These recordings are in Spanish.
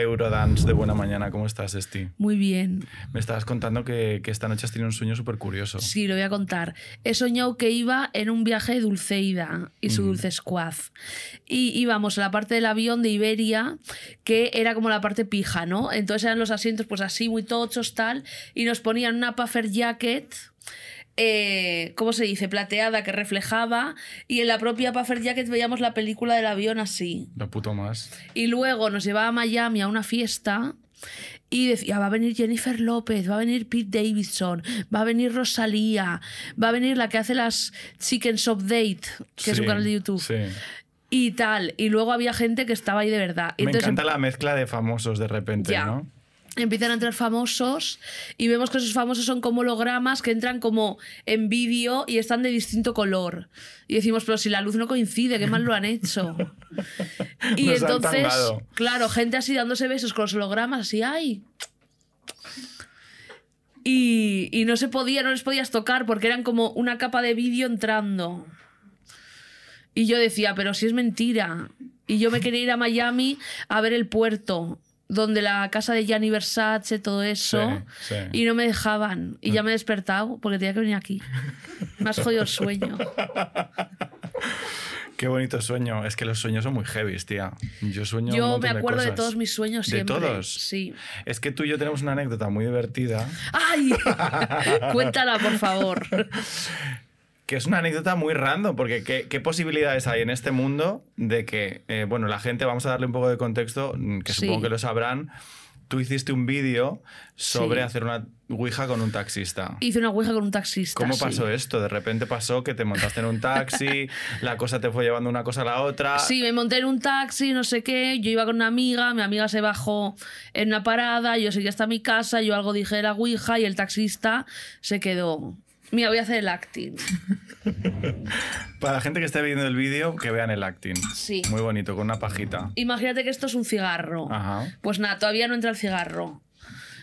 Eurodance de Buena Mañana. ¿Cómo estás, Esti? Muy bien. Me estabas contando que, esta noche has tenido un sueño súper curioso. Sí, lo voy a contar. He soñado que iba en un viaje de Dulceida y su mm. dulce Squad. Y íbamos a la parte del avión de Iberia, que era como la parte pija, ¿no? Entonces eran los asientos pues así, muy tochos, tal, y nos ponían una puffer jacket eh, ¿cómo se dice?, plateada que reflejaba. Y en la propia Puffer Jacket veíamos la película del avión así. La puto más. Y luego nos llevaba a Miami a una fiesta y decía, va a venir Jennifer López, va a venir Pete Davidson, va a venir Rosalía, va a venir la que hace las Chickens Update, que es un canal de YouTube. Y tal, y luego había gente que estaba ahí de verdad. Me encanta la mezcla de famosos de repente, ¿no? empiezan a entrar famosos y vemos que esos famosos son como hologramas que entran como en vídeo y están de distinto color. Y decimos, pero si la luz no coincide, ¿qué mal lo han hecho? y entonces, claro, gente así dándose besos con los hologramas, así, hay Y, y no se podía, no les podías tocar porque eran como una capa de vídeo entrando. Y yo decía, pero si es mentira. Y yo me quería ir a Miami a ver el puerto donde la casa de Gianni Versace, todo eso, y no me dejaban. Y ya me he despertado porque tenía que venir aquí. Me has jodido el sueño. Qué bonito sueño. Es que los sueños son muy heavy, tía. Yo sueño. Yo me acuerdo de, de, todos mis sueños siempre. ¿De todos? Sí. Es que tú y yo tenemos una anécdota muy divertida. ¡Ay! Cuéntala, por favor. es una anécdota muy random, porque ¿qué, posibilidades hay en este mundo de que, eh, bueno, la gente, vamos a darle un poco de contexto, mm, que supongo que lo sabrán, tú hiciste un vídeo sobre hacer una Ouija con un taxista. Hice una Ouija con un taxista. ¿Cómo pasó esto? De repente pasó que te montaste en un taxi, la cosa te fue llevando una cosa a la otra. Sí, me monté en un taxi, no sé qué. Yo iba con una amiga, mi amiga se bajó en una parada, yo seguía hasta mi casa, yo algo dije de la Ouija y el taxista se quedó. Mira, voy a hacer el acting. Para la gente que esté viendo el vídeo, que vean el acting. Sí. Muy bonito, con una pajita. Imagínate que esto es un cigarro. Ajá. Pues nada, todavía no entra el cigarro.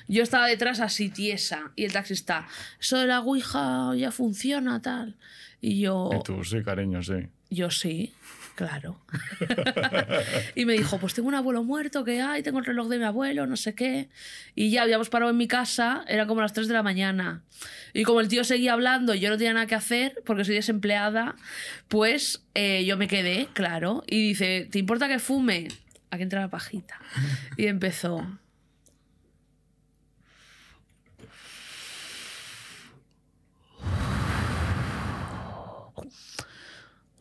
Yo estaba detrás así tiesa y el taxista, eso de la Ouija ya funciona, tal. Y yo... Y tú, sí, cariño, sí. Yo sí. Claro. y me dijo, pues tengo un abuelo muerto que hay, tengo el reloj de mi abuelo, no sé qué. Y ya habíamos parado en mi casa, era como las 3 de la mañana. Y como el tío seguía hablando y yo no tenía nada que hacer, porque soy desempleada, pues eh, yo me quedé, claro. Y dice, ¿te importa que fume? Aquí entra la pajita. Y empezó.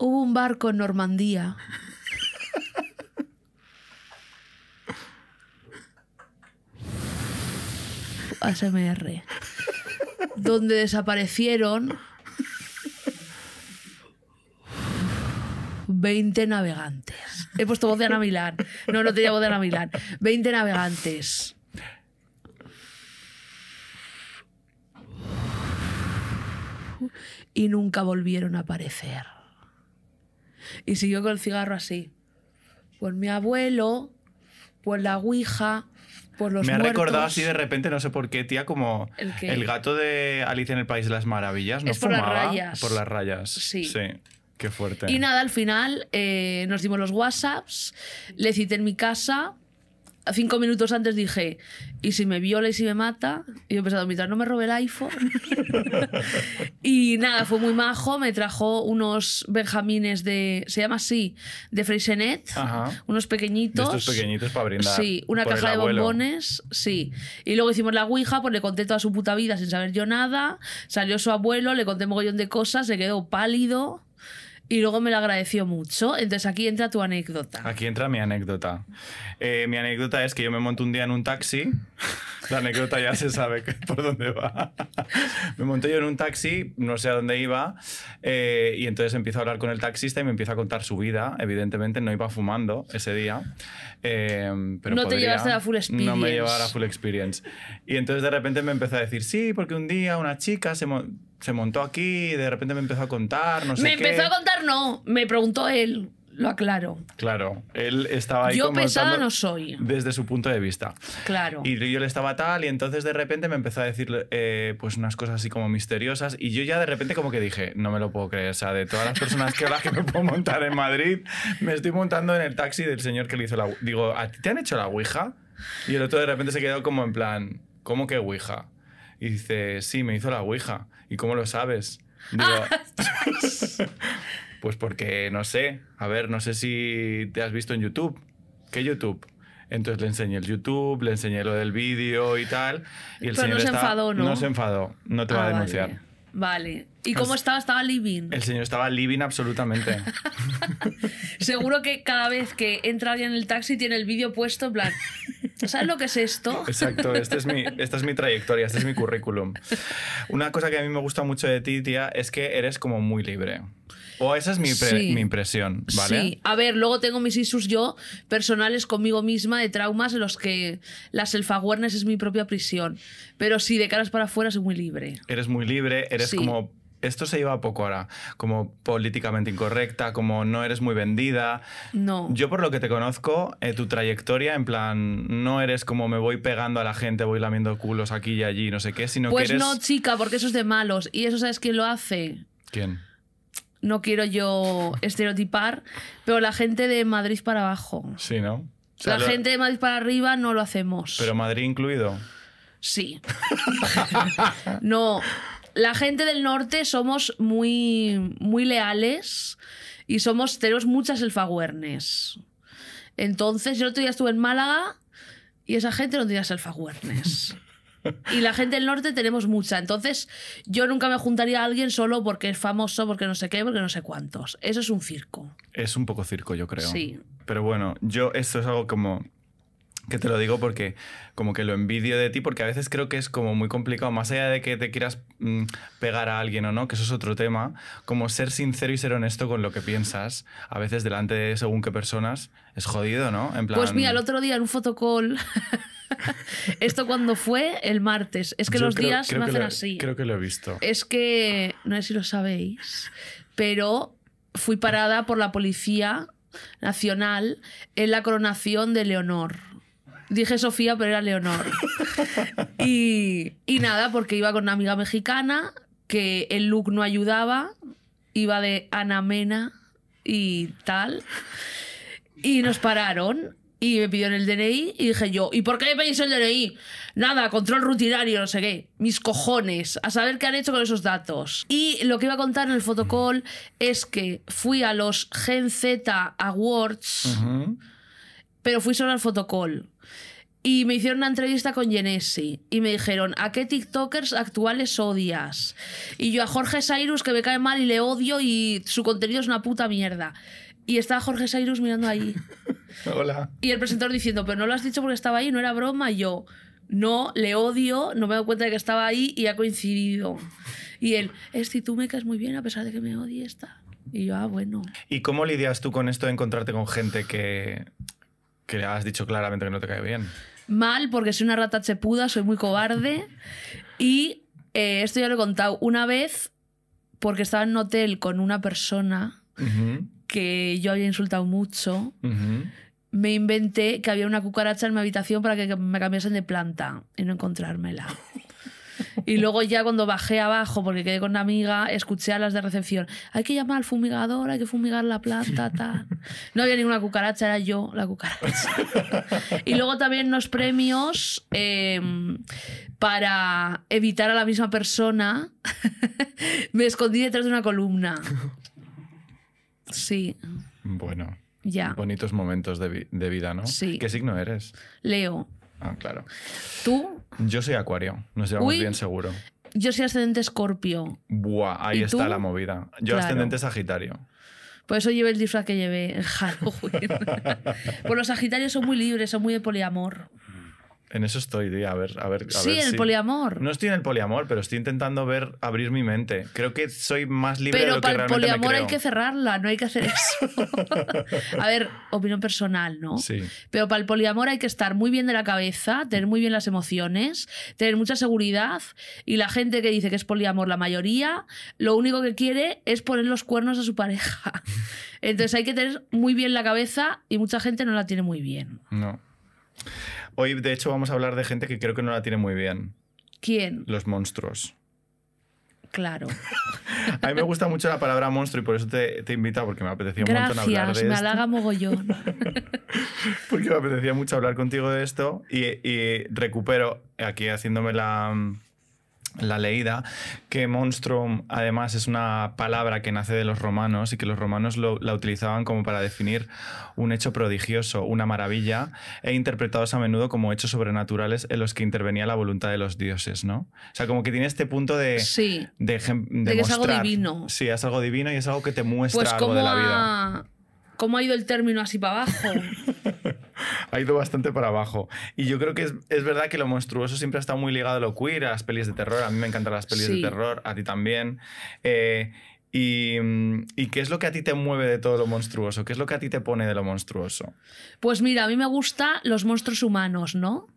Hubo un barco en Normandía. ASMR. Donde desaparecieron 20 navegantes. He puesto voz de Ana Milán. No, no tenía voz de Ana Milán. 20 navegantes. Y nunca volvieron a aparecer. Y siguió con el cigarro así. Por pues mi abuelo, por la Ouija, por los Me ha recordado así de repente, no sé por qué, tía, como el, gato de Alicia en el País de las Maravillas. No es por las rayas. Por las rayas. Sí. sí. Qué fuerte. Y nada, al final eh, nos dimos los WhatsApps, le cité en mi casa cinco minutos antes dije, ¿y si me viola y si me mata? Y yo pensado mientras no me robe el iPhone. y nada, fue muy majo, me trajo unos benjamines de, se llama así, de Freisenet, unos pequeñitos. pequeñitos para brindar. Sí, una caja de bombones, sí. Y luego hicimos la Ouija, pues le conté toda su puta vida sin saber yo nada. Salió su abuelo, le conté mogollón de cosas, se quedó pálido y luego me lo agradeció mucho. Entonces aquí entra tu anécdota. Aquí entra mi anécdota. Eh, mi anécdota es que yo me monto un día en un taxi. La anécdota ya se sabe por dónde va. me monté yo en un taxi, no sé a dónde iba, eh, y entonces empiezo a hablar con el taxista y me empieza a contar su vida. Evidentemente no iba fumando ese día. Eh, pero no te llevaste la full experience. No me llevaba la full experience. Y entonces de repente me empezó a decir, sí, porque un día una chica se se montó aquí y de repente me empezó a contar, no sé Me empezó a contar, no, me preguntó él, lo aclaro. Claro, él estaba ahí Yo como no soy. Desde su punto de vista. Claro. Y yo le estaba tal y entonces de repente me empezó a decir eh, pues unas cosas así como misteriosas y yo ya de repente como que dije, no me lo puedo creer, o sea, de todas las personas que las que me puedo montar en Madrid, me estoy montando en el taxi del señor que le hizo la... Digo, ¿a ti te han hecho la Ouija? Y el otro de repente se quedó como en plan, ¿cómo que Ouija? Y dice, sí, me hizo la Ouija. ¿Y cómo lo sabes? Digo, ah. pues porque no sé. A ver, no sé si te has visto en YouTube. ¿Qué YouTube? Entonces le enseñé el YouTube, le enseñé lo del vídeo y tal. Y el señor no se enfadó, ¿no? No se enfadó, no te va a ah, denunciar. Vale. ¿Y cómo estaba? ¿Estaba living? El señor estaba living absolutamente. Seguro que cada vez que entra alguien en el taxi tiene el vídeo puesto, en plan, ¿sabes lo que es esto? Exacto, este esta es mi trayectoria, este es mi currículum. Una cosa que a mí me gusta mucho de ti, tía, es que eres como muy libre. O esa es mi, impresión, ¿vale? Sí, a ver, luego tengo mis issues yo personales conmigo misma de traumas en los que la self-awareness es mi propia prisión. Pero sí, de caras para afuera soy muy libre. Eres muy libre, eres como esto se lleva poco ahora, como políticamente incorrecta, como no eres muy vendida. No. Yo por lo que te conozco, eh, tu trayectoria, en plan, no eres como me voy pegando a la gente, voy lamiendo culos aquí y allí, no sé qué, sino que pues eres... Pues no, chica, porque eso es de malos. ¿Y eso sabes quién lo hace? ¿Quién? no quiero yo estereotipar, pero la gente de Madrid para abajo. Sí, ¿no? la gente de Madrid para arriba no lo hacemos. ¿Pero Madrid incluido? Sí. no, la gente del norte somos muy, muy leales y somos, tenemos muchas elfaguernes. Entonces, yo el otro día estuve en Málaga y esa gente no tenía elfaguernes. Y la gente del norte tenemos mucha. Entonces, yo nunca me juntaría a alguien solo porque es famoso, porque no sé qué, porque no sé cuántos. Eso es un circo. Es un poco circo, yo creo. Sí. Pero bueno, yo esto es algo como que te lo digo porque como que lo envidio de ti, porque a veces creo que es como muy complicado, más allá de que te quieras mm, pegar a alguien o no, que eso es otro tema, como ser sincero y ser honesto con lo que piensas, a veces delante de según qué personas, es jodido, ¿no? En plan... Pues mira, el otro día en un fotocall Esto cuando fue el martes. Es que los días no hacen así. Creo que lo he visto. Es que, no sé si lo sabéis, pero fui parada por la Policía Nacional en la coronación de Leonor. Dije Sofía, pero era Leonor. y, y nada, porque iba con una amiga mexicana, que el look no ayudaba, iba de Ana Mena y tal. Y nos pararon y me pidieron el DNI y dije yo, ¿y por qué me pedís el DNI? Nada, control rutinario, no sé qué. Mis cojones, a saber qué han hecho con esos datos. Y lo que iba a contar en el fotocall es que fui a los Gen Z Awards, pero fui solo al fotocall. Y me hicieron una entrevista con Genesi y me dijeron, ¿a qué TikTokers actuales odias? Y yo a Jorge Cyrus, que me cae mal y le odio y su contenido es una puta mierda. Y estaba Jorge Cyrus mirando ahí. Hola. Y el presentador diciendo, pero no lo has dicho porque estaba ahí, no era broma. yo, no, le odio, no me dado cuenta de que estaba ahí y ha coincidido. Y él, es si tú me caes muy bien a pesar de que me odies. Y yo, ah, bueno. ¿Y cómo lidias tú con esto de encontrarte con gente que, que le has dicho claramente que no te cae bien? Mal, porque soy una rata chepuda, soy muy cobarde. y eh, esto ya lo he contado una vez porque estaba en un hotel con una persona que yo había insultado mucho, me inventé que había una cucaracha en mi habitación para que me cambiasen de planta y no encontrármela. Y luego ya cuando bajé abajo, porque quedé con una amiga, escuché a las de recepción, hay que llamar al fumigador, hay que fumigar la planta, tal. No había ninguna cucaracha, era yo la cucaracha. Y luego también los premios em, para evitar a la misma persona, me escondí detrás de una columna. Sí. Bueno. Ya. Bonitos momentos de, vida, ¿no? Sí. ¿Qué signo eres? Leo. Ah, claro. ¿Tú? Yo soy acuario, nos llevamos bien seguro. Yo soy ascendente escorpio. Buah, ahí está la movida. Yo ascendente sagitario. Por eso llevé el disfraz que llevé en Halloween. pues los sagitarios son muy libres, son muy de poliamor. En eso estoy, A ver, a ver. sí, en el poliamor. No estoy en el poliamor, pero estoy intentando ver, abrir mi mente. Creo que soy más libre pero de lo que Pero para el poliamor hay que cerrarla, no hay que hacer eso. a ver, opinión personal, ¿no? Sí. Pero para el poliamor hay que estar muy bien de la cabeza, tener muy bien las emociones, tener mucha seguridad. Y la gente que dice que es poliamor, la mayoría, lo único que quiere es poner los cuernos a su pareja. Entonces hay que tener muy bien la cabeza y mucha gente no la tiene muy bien. No. Hoy, de hecho, vamos a hablar de gente que creo que no la tiene muy bien. ¿Quién? Los monstruos. Claro. a mí me gusta mucho la palabra monstruo y por eso te, te invito, porque me apetecía mucho un montón hablar de me halaga mogollón. porque me apetecía mucho hablar contigo de esto y recupero aquí haciéndome la la leída, que monstrum además es una palabra que nace de los romanos y que los romanos la utilizaban como para definir un hecho prodigioso, una maravilla, e interpretados a menudo como hechos sobrenaturales en los que intervenía la voluntad de los dioses, ¿no? O sea, como que tiene este punto de... Sí, de, es algo divino. Sí, es algo divino y es algo que te pues muestra algo de la vida. ¿Cómo ha ido el término así para abajo? ha ido bastante para abajo. Y yo creo que es, verdad que lo monstruoso siempre ha estado muy ligado a lo queer, a las pelis de terror. A mí me encantan las pelis de terror, a ti también. Eh, mm, y, qué es lo que a ti te mueve de todo lo monstruoso? ¿Qué es lo que a ti te pone de lo monstruoso? Pues mira, a mí me gustan los monstruos humanos, ¿no?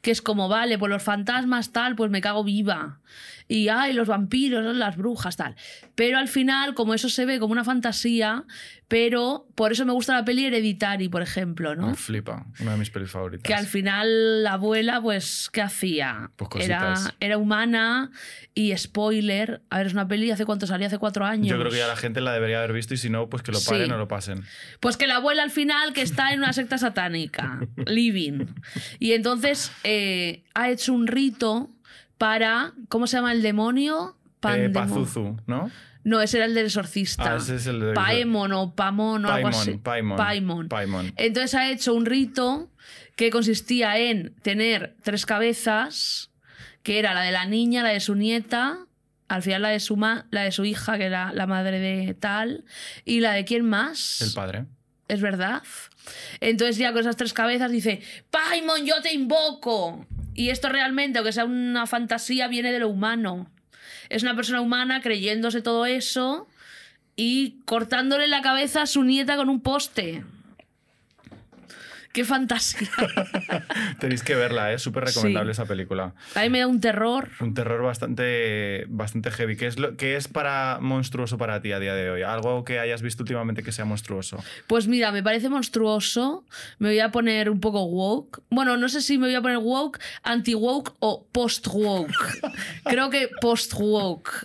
Que es como, vale, pues los fantasmas tal, pues me cago viva. Y, ay, los vampiros, las brujas tal. Pero al final, como eso se ve como una fantasía, pero por eso me gusta la peli Hereditary, por ejemplo, ¿no? Me flipa, una de mis pelis favoritas. Que al final la abuela, pues, ¿qué hacía? Pues Era, era humana y spoiler. A ver, es una peli, ¿hace cuánto salía? Hace cuatro años. Yo creo que ya la gente la debería haber visto y si no, pues que lo paren o lo pasen. Pues que la abuela al final que está en una secta satánica, living. Y entonces eh, ha hecho un rito para, ¿cómo se llama el demonio? Eh, Pandemon. Pazuzu, ¿no? No, ese era el del exorcista. Ah, es el Paimon o Pamon o algo así. Paimon, Paimon. Paimon. Entonces ha hecho un rito que consistía en tener tres cabezas, que era la de la niña, la de su nieta, al final la de su, la de su hija, que era la madre de tal, y la de quién más. El padre. Es verdad. Entonces ya con esas tres cabezas dice, Paimon, yo te invoco. Y esto realmente, aunque sea una fantasía, viene de lo humano es una persona humana creyéndose todo eso y cortándole la cabeza a su nieta con un poste. ¡Qué fantasía! Tenéis que verla, es ¿eh? súper recomendable esa película. A mí me da un terror. Un terror bastante, bastante heavy. ¿Qué es, lo, es para monstruoso para ti a día de hoy? ¿Algo que hayas visto últimamente que sea monstruoso? Pues mira, me parece monstruoso. Me voy a poner un poco woke. Bueno, no sé si me voy a poner woke, anti-woke o post-woke. Creo que post-woke.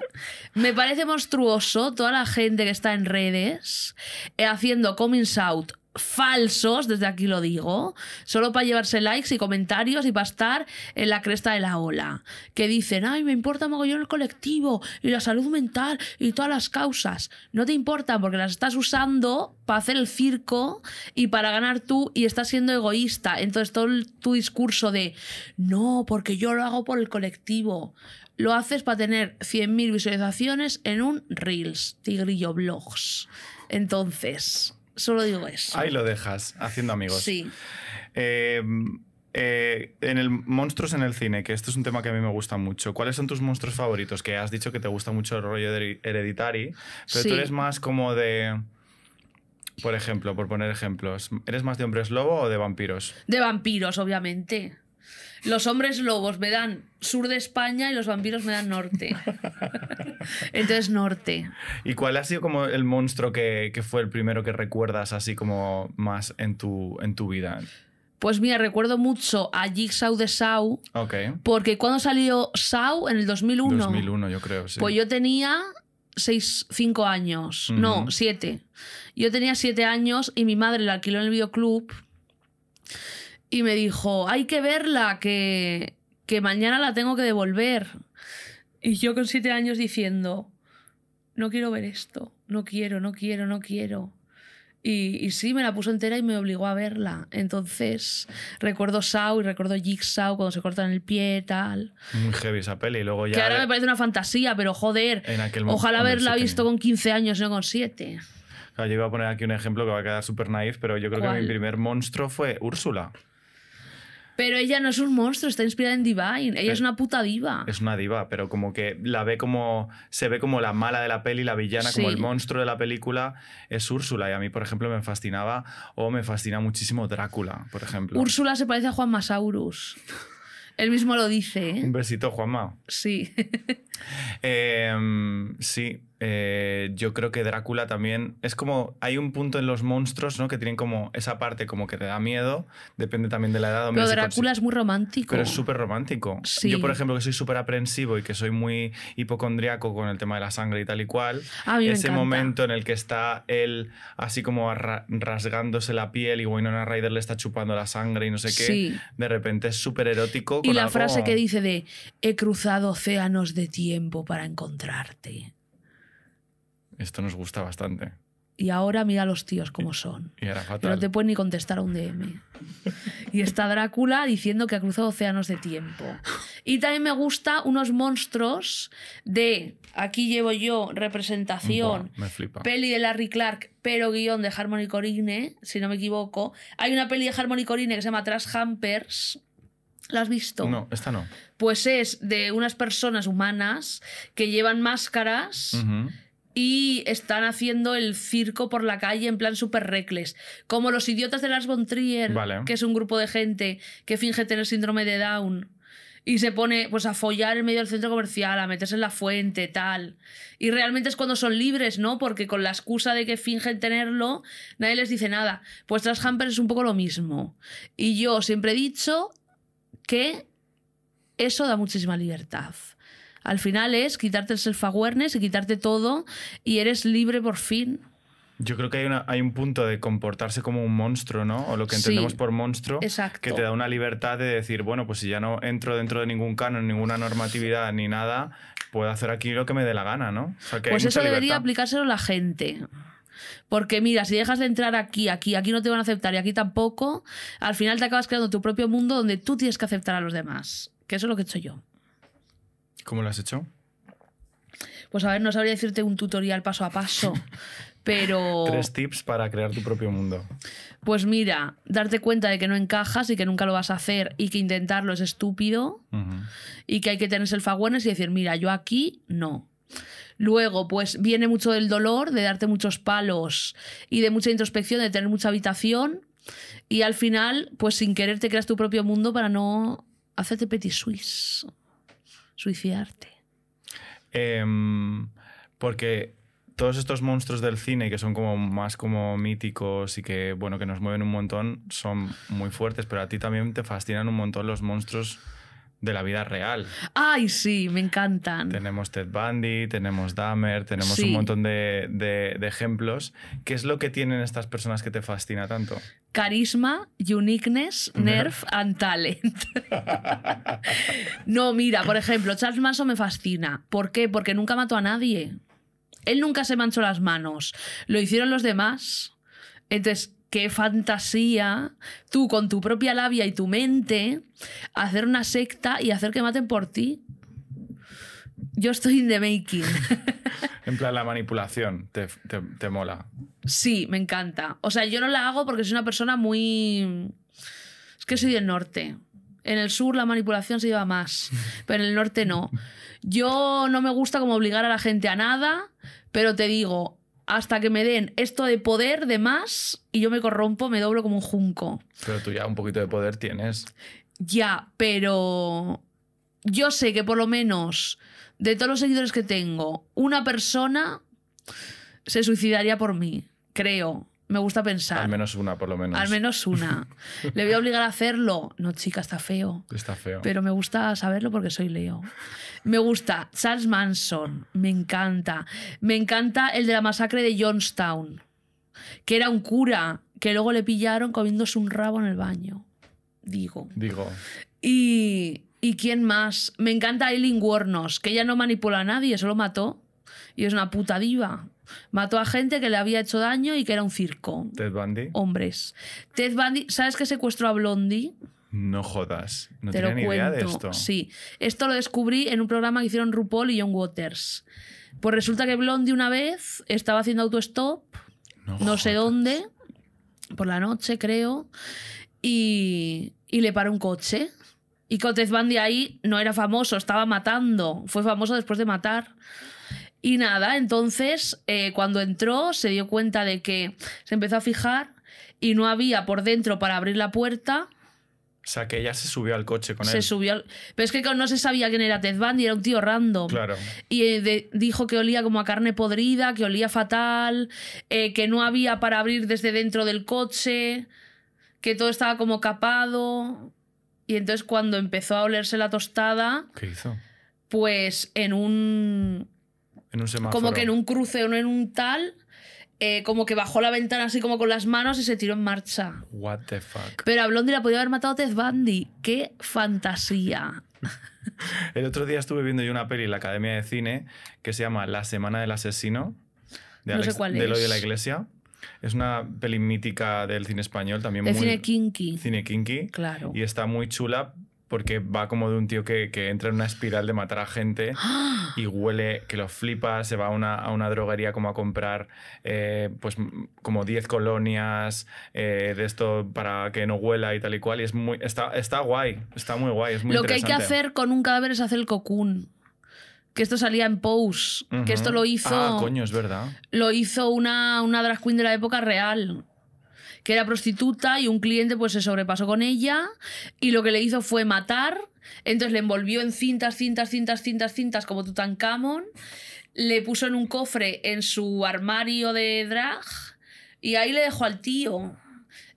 Me parece monstruoso toda la gente que está en redes eh, haciendo coming out falsos, desde aquí lo digo, solo para llevarse likes y comentarios y para estar en la cresta de la ola. Que dicen, ay, me importa yo el colectivo y la salud mental y todas las causas. No te importa porque las estás usando para hacer el circo y para ganar tú y estás siendo egoísta. Entonces todo tu discurso de, no, porque yo lo hago por el colectivo. Lo haces para tener 100.000 visualizaciones en un Reels, Tigrillo Blogs. Entonces, Solo digo eso. Ahí lo dejas, haciendo amigos. Sí. Eh, eh, en el monstruos en el cine, que esto es un tema que a mí me gusta mucho. ¿Cuáles son tus monstruos favoritos? Que has dicho que te gusta mucho el rollo de Hereditary, pero tú eres más como de. Por ejemplo, por poner ejemplos, ¿eres más de hombres lobo o de vampiros? De vampiros, obviamente los hombres lobos me dan sur de España y los vampiros me dan norte. Entonces, norte. ¿Y cuál ha sido como el monstruo que, fue el primero que recuerdas así como más en tu, en tu vida? Pues mira, recuerdo mucho a Jigsaw de Sau. Okay. Porque cuando salió Sau, en el 2001. 2001, yo creo, sí. Pues yo tenía seis, 5 años. No, siete. Yo tenía siete años y mi madre la alquiló en el videoclub y me dijo, hay que verla, que, que mañana la tengo que devolver. Y yo con siete años diciendo, no quiero ver esto, no quiero, no quiero, no quiero. Y, y, sí, me la puso entera y me obligó a verla. Entonces, recuerdo sao y recuerdo Jigsaw cuando se cortan el pie, tal. Muy heavy esa peli. Luego ya que ahora me parece una fantasía, pero joder, ojalá haberla visto con 15 años, no con 7. yo iba a poner aquí un ejemplo que va a quedar súper naif, pero yo creo que mi primer monstruo fue Úrsula. Pero ella no es un monstruo, está inspirada en Divine. Ella es una puta diva. Es una diva, pero como que la ve como. Se ve como la mala de la peli, la villana, como el monstruo de la película. Es Úrsula. Y a mí, por ejemplo, me fascinaba. O me fascina muchísimo Drácula, por ejemplo. Úrsula se parece a Juan Masaurus. Él mismo lo dice. ¿eh? Un besito, Mao. Sí. Em, sí, eh, yo creo que Drácula también es como hay un punto en los monstruos no que tienen como esa parte como que te da miedo depende también de la edad pero Drácula es muy romántico pero es súper romántico yo por ejemplo que soy súper aprensivo y que soy muy hipocondriaco con el tema de la sangre y tal y cual ese momento en el que está él así como rasgándose la piel y Winona Ryder le está chupando la sangre y no sé qué de repente es súper erótico y la frase que dice de he cruzado océanos de tiempo para encontrarte esto nos gusta bastante. Y ahora mira a los tíos cómo son. Y No te pueden ni contestar a un DM. y está Drácula diciendo que ha cruzado océanos de tiempo. Y también me gusta unos monstruos de aquí llevo yo representación, me flipa. peli de Larry Clark, pero guión de Harmony Corine, si no me equivoco. Hay una peli de Harmony Corine que se llama Trash Hampers. ¿La has visto? No, esta no. Pues es de unas personas humanas que llevan máscaras y están haciendo el circo por la calle en plan super recles. Como los idiotas de Lars von Trier, que es un grupo de gente que finge tener síndrome de Down y se pone pues a follar en medio del centro comercial, a meterse en la fuente, tal. Y realmente es cuando son libres, ¿no? Porque con la excusa de que fingen tenerlo, nadie les dice nada. Pues tras Hamper es un poco lo mismo. Y yo siempre he dicho que eso da muchísima libertad. Al final es quitarte el self-awareness y quitarte todo y eres libre por fin. Yo creo que hay, un punto de comportarse como un monstruo, ¿no? O lo que entendemos por monstruo, que te da una libertad de decir, bueno, pues si ya no entro dentro de ningún canon, ninguna normatividad ni nada, puedo hacer aquí lo que me dé la gana, ¿no? pues eso debería aplicárselo a la gente. Porque mira, si dejas de entrar aquí, aquí, aquí no te van a aceptar y aquí tampoco, al final te acabas creando tu propio mundo donde tú tienes que aceptar a los demás. Que eso es lo que he hecho yo. ¿Cómo lo has hecho? Pues a ver, no sabría decirte un tutorial paso a paso, pero... Tres tips para crear tu propio mundo. Pues mira, darte cuenta de que no encajas y que nunca lo vas a hacer y que intentarlo es estúpido y que hay que tener el fagüenes y decir, mira, yo aquí no. Luego, pues viene mucho del dolor, de darte muchos palos y de mucha introspección, de tener mucha habitación y al final, pues sin querer te creas tu propio mundo para no hacerte petit suisse suicidarte? Em, porque todos estos monstruos del cine que son como más como míticos y que bueno que nos mueven un montón son muy fuertes pero a ti también te fascinan un montón los monstruos de la vida real. ¡Ay, sí! Me encantan. Tenemos Ted Bundy, tenemos Dahmer, tenemos un montón de, ejemplos. ¿Qué es lo que tienen estas personas que te fascina tanto? Carisma, uniqueness, nerf and talent. no, mira, por ejemplo, Charles Manson me fascina. ¿Por qué? Porque nunca mató a nadie. Él nunca se manchó las manos. Lo hicieron los demás. Entonces, qué fantasía, tú con tu propia labia y tu mente, hacer una secta y hacer que maten por ti. Yo estoy in the making. en plan, la manipulación te, te, mola. Sí, me encanta. O sea, yo no la hago porque soy una persona muy... Es que soy del norte. En el sur la manipulación se lleva más, pero en el norte no. Yo no me gusta como obligar a la gente a nada, pero te digo, hasta que me den esto de poder de más y yo me corrompo, me doblo como un junco. Pero tú ya un poquito de poder tienes. Ya, pero yo sé que por lo menos de todos los seguidores que tengo, una persona se suicidaría por mí, creo. Me gusta pensar. Al menos una, por lo menos. Al menos una. ¿Le voy a obligar a hacerlo? No, chica, está feo. Está feo. Pero me gusta saberlo porque soy Leo. Me gusta Charles Manson. Me encanta. Me encanta el de la masacre de Johnstown. Que era un cura que luego le pillaron comiéndose un rabo en el baño. Digo. Digo. Y, ¿Y quién más? Me encanta Aileen Wuornos, que ella no manipula a nadie, solo mató y es una puta diva. Mató a gente que le había hecho daño y que era un circo. Ted Bundy. Hombres. Ted Bundy, ¿sabes que secuestró a Blondie? No jodas. No Te tenía ni idea de esto. Sí. Esto lo descubrí en un programa que hicieron RuPaul y John Waters. Pues resulta que Blondie una vez estaba haciendo auto no, no sé dónde, por la noche creo, y, y le paró un coche. Y Ted Bundy ahí no era famoso, estaba matando. Fue famoso después de matar. Y nada, entonces eh, cuando entró se dio cuenta de que se empezó a fijar y no había por dentro para abrir la puerta. O sea, que ella se subió al coche con él. Se subió Pero es que no se sabía quién era Ted Bundy, era un tío random. Claro. Y eh, dijo que olía como a carne podrida, que olía fatal, eh, que no había para abrir desde dentro del coche, que todo estaba como capado. Y entonces cuando empezó a olerse la tostada... ¿Qué hizo? Pues en un como que en un cruce o en un tal. Eh, como que bajó la ventana así como con las manos y se tiró en marcha. What the fuck. Pero a Blondie la podía haber matado Ted Bundy. ¡Qué fantasía! El otro día estuve viendo yo una peli en la Academia de Cine que se llama La Semana del Asesino de Alex, de la Iglesia. Es una peli mítica del cine español también. muy, cine kinky. Cine kinky. Claro. Y está muy chula porque va como de un tío que, entra en una espiral de matar a gente y huele que lo flipa, se va a una, a droguería como a comprar eh, pues como 10 colonias eh, de esto para que no huela y tal y cual. Y es muy, está, guay, está muy guay. Es muy lo que hay que hacer con un cadáver es hacer el cocoon que esto salía en Pose, que esto lo hizo. Ah, coño, es verdad. Lo hizo una, una drag queen de la época real que era prostituta y un cliente pues se sobrepasó con ella y lo que le hizo fue matar, entonces le envolvió en cintas, cintas, cintas, cintas, cintas como Tutankamón, le puso en un cofre en su armario de drag y ahí le dejó al tío.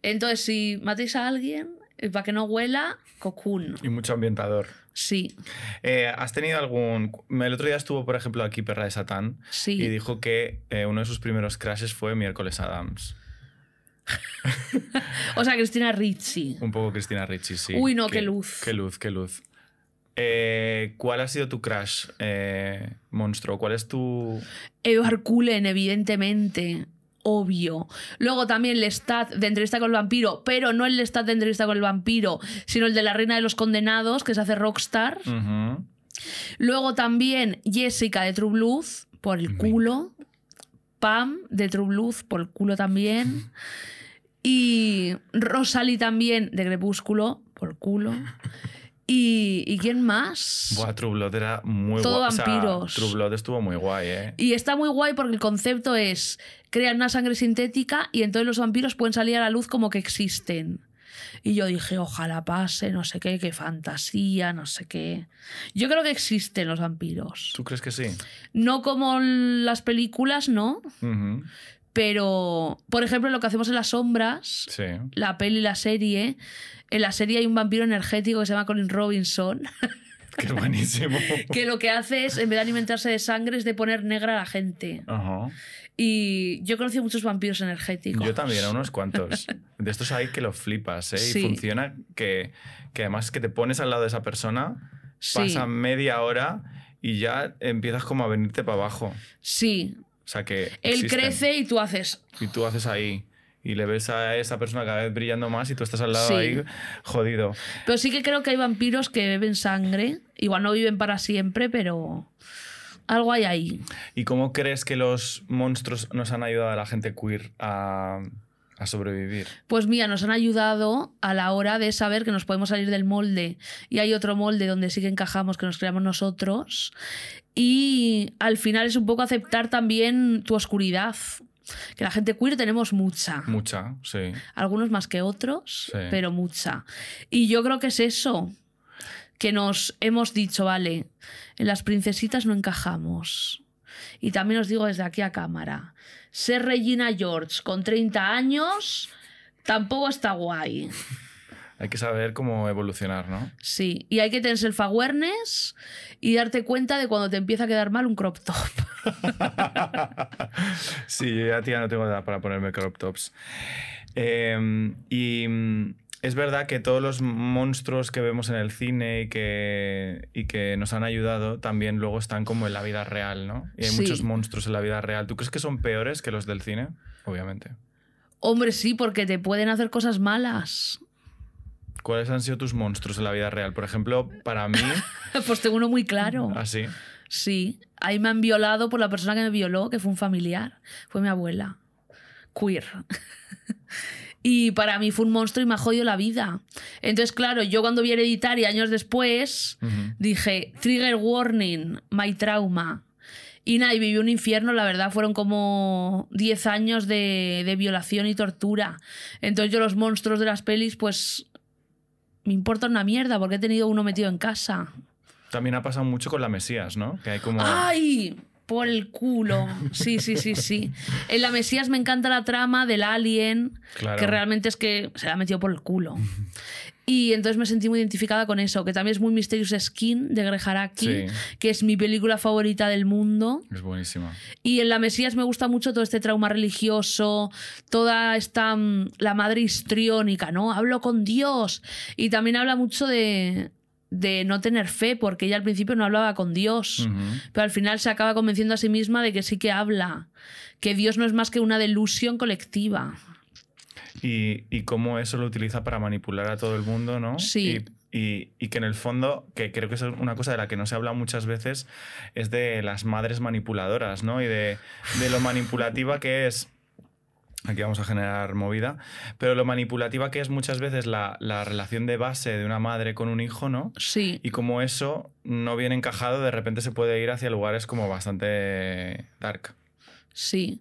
Entonces si matéis a alguien, eh, para que no huela, cocul Y mucho ambientador. Sí. Eh, ¿Has tenido algún...? El otro día estuvo, por ejemplo, aquí Perra de Satán. Sí. Y dijo que eh, uno de sus primeros crashes fue Miércoles Adams. o sea, Cristina Ricci. Un poco Cristina Ricci, sí. Uy, no, qué, luz. Qué luz, qué luz. Eh, ¿Cuál ha sido tu crush, eh, monstruo? ¿Cuál es tu...? Edward Cullen, evidentemente. Obvio. Luego también el stat de entrevista con el vampiro, pero no el stat de entrevista con el vampiro, sino el de la reina de los condenados, que se hace rockstar. Luego también Jessica de True Blues, por el culo. Pam de True Blues, por el culo también. Y Rosalie también, de Crepúsculo, por culo. ¿Y, quién más? Buah, True era muy Todo guay. vampiros. estuvo muy guay, ¿eh? Y está muy guay porque el concepto es crear una sangre sintética y entonces los vampiros pueden salir a la luz como que existen. Y yo dije, ojalá pase, no sé qué, qué fantasía, no sé qué. Yo creo que existen los vampiros. ¿Tú crees que sí? No como las películas, ¿no? Pero, por ejemplo, lo que hacemos en las sombras, la peli, la serie, en la serie hay un vampiro energético que se llama Colin Robinson. Qué buenísimo. que lo que hace es, en vez de alimentarse de sangre, es de poner negra a la gente. Y yo conocí muchos vampiros energéticos. Yo también, a unos cuantos. De estos hay que los flipas, ¿eh? Y funciona que, que además que te pones al lado de esa persona, pasa media hora y ya empiezas como a venirte para abajo. Sí, o sea que. Él crece y tú haces. Y tú haces ahí. Y le ves a esa persona cada vez brillando más y tú estás al lado ahí jodido. Pero sí que creo que hay vampiros que beben sangre. Igual no viven para siempre, pero algo hay ahí. ¿Y cómo crees que los monstruos nos han ayudado a la gente queer a a sobrevivir. Pues mía, nos han ayudado a la hora de saber que nos podemos salir del molde y hay otro molde donde sí que encajamos, que nos creamos nosotros. Y al final es un poco aceptar también tu oscuridad. Que la gente queer tenemos mucha. Mucha, sí. Algunos más que otros, pero mucha. Y yo creo que es eso. Que nos hemos dicho, vale, en las princesitas no encajamos y también os digo desde aquí a cámara, ser Regina George con 30 años tampoco está guay. Hay que saber cómo evolucionar, ¿no? Sí, y hay que tener self awareness y darte cuenta de cuando te empieza a quedar mal un crop top. sí, yo ya, tía, no tengo edad para ponerme crop tops. Em, y es verdad que todos los monstruos que vemos en el cine y que, que nos han ayudado también luego están como en la vida real, ¿no? Y hay muchos monstruos en la vida real. ¿Tú crees que son peores que los del cine? Obviamente. Hombre, sí, porque te pueden hacer cosas malas. ¿Cuáles han sido tus monstruos en la vida real? Por ejemplo, para mí... pues tengo uno muy claro. ¿Así? Ah, sí. Ahí me han violado por la persona que me violó, que fue un familiar. Fue mi abuela. Queer. Y para mí fue un monstruo y me ha jodido la vida. Entonces, claro, yo cuando vi Hereditary años después, dije, trigger warning, my trauma. Y nada, y viví un infierno, la verdad, fueron como 10 años de, violación y tortura. Entonces yo los monstruos de las pelis, pues, me importa una mierda, porque he tenido uno metido en casa. También ha pasado mucho con la Mesías, ¿no? Que hay como... ¡Ay! por el culo. Sí, sí, sí, sí. En La Mesías me encanta la trama del alien, que realmente es que se la ha metido por el culo. Y entonces me sentí muy identificada con eso, que también es muy Mysterious Skin de Greg que es mi película favorita del mundo. Es buenísima. Y en La Mesías me gusta mucho todo este trauma religioso, toda esta. Mm, la madre histriónica, ¿no? Hablo con Dios. Y también habla mucho de, de no tener fe, porque ella al principio no hablaba con Dios, pero al final se acaba convenciendo a sí misma de que sí que habla, que Dios no es más que una delusión colectiva. Y, cómo eso lo utiliza para manipular a todo el mundo, ¿no? Sí. Y, que en el fondo, que creo que es una cosa de la que no se habla muchas veces, es de las madres manipuladoras, ¿no? Y de, de lo manipulativa que es Aquí vamos a generar movida. Pero lo manipulativa que es muchas veces la, relación de base de una madre con un hijo, ¿no? Sí. Y como eso no viene encajado, de repente se puede ir hacia lugares como bastante dark. Sí.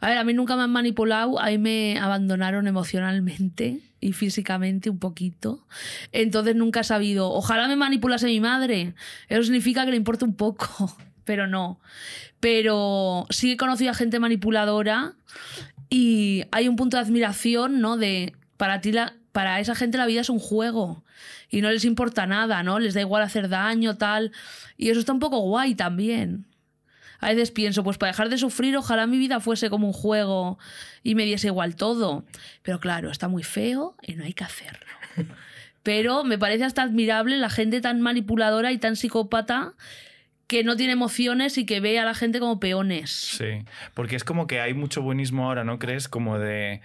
A ver, a mí nunca me han manipulado, ahí me abandonaron emocionalmente y físicamente un poquito. Entonces nunca he sabido, ojalá me manipulase mi madre. Eso significa que le importa un poco, pero no. Pero sí he conocido a gente manipuladora y hay un punto de admiración, ¿no? De para ti para esa gente la vida es un juego y no les importa nada, ¿no? Les da igual hacer daño, tal. Y eso está un poco guay también. A veces pienso, pues para dejar de sufrir, ojalá mi vida fuese como un juego y me diese igual todo. Pero claro, está muy feo y no hay que hacerlo. Pero me parece hasta admirable la gente tan manipuladora y tan psicópata que no tiene emociones y que ve a la gente como peones. Sí, porque es como que hay mucho buenismo ahora, ¿no crees? Como de,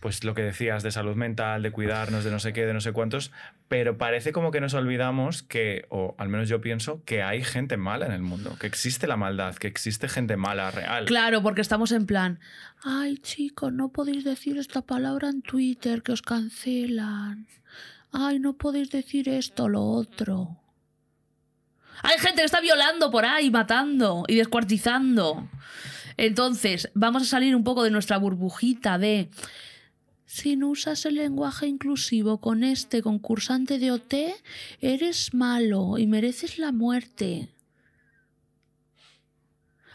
pues lo que decías, de salud mental, de cuidarnos, de no sé qué, de no sé cuántos, pero parece como que nos olvidamos que, o al menos yo pienso, que hay gente mala en el mundo, que existe la maldad, que existe gente mala, real. Claro, porque estamos en plan, ay chicos, no podéis decir esta palabra en Twitter, que os cancelan. Ay, no podéis decir esto, lo otro. Hay gente que está violando por ahí, matando y descuartizando. Entonces, vamos a salir un poco de nuestra burbujita de... Si no usas el lenguaje inclusivo con este concursante de OT, eres malo y mereces la muerte.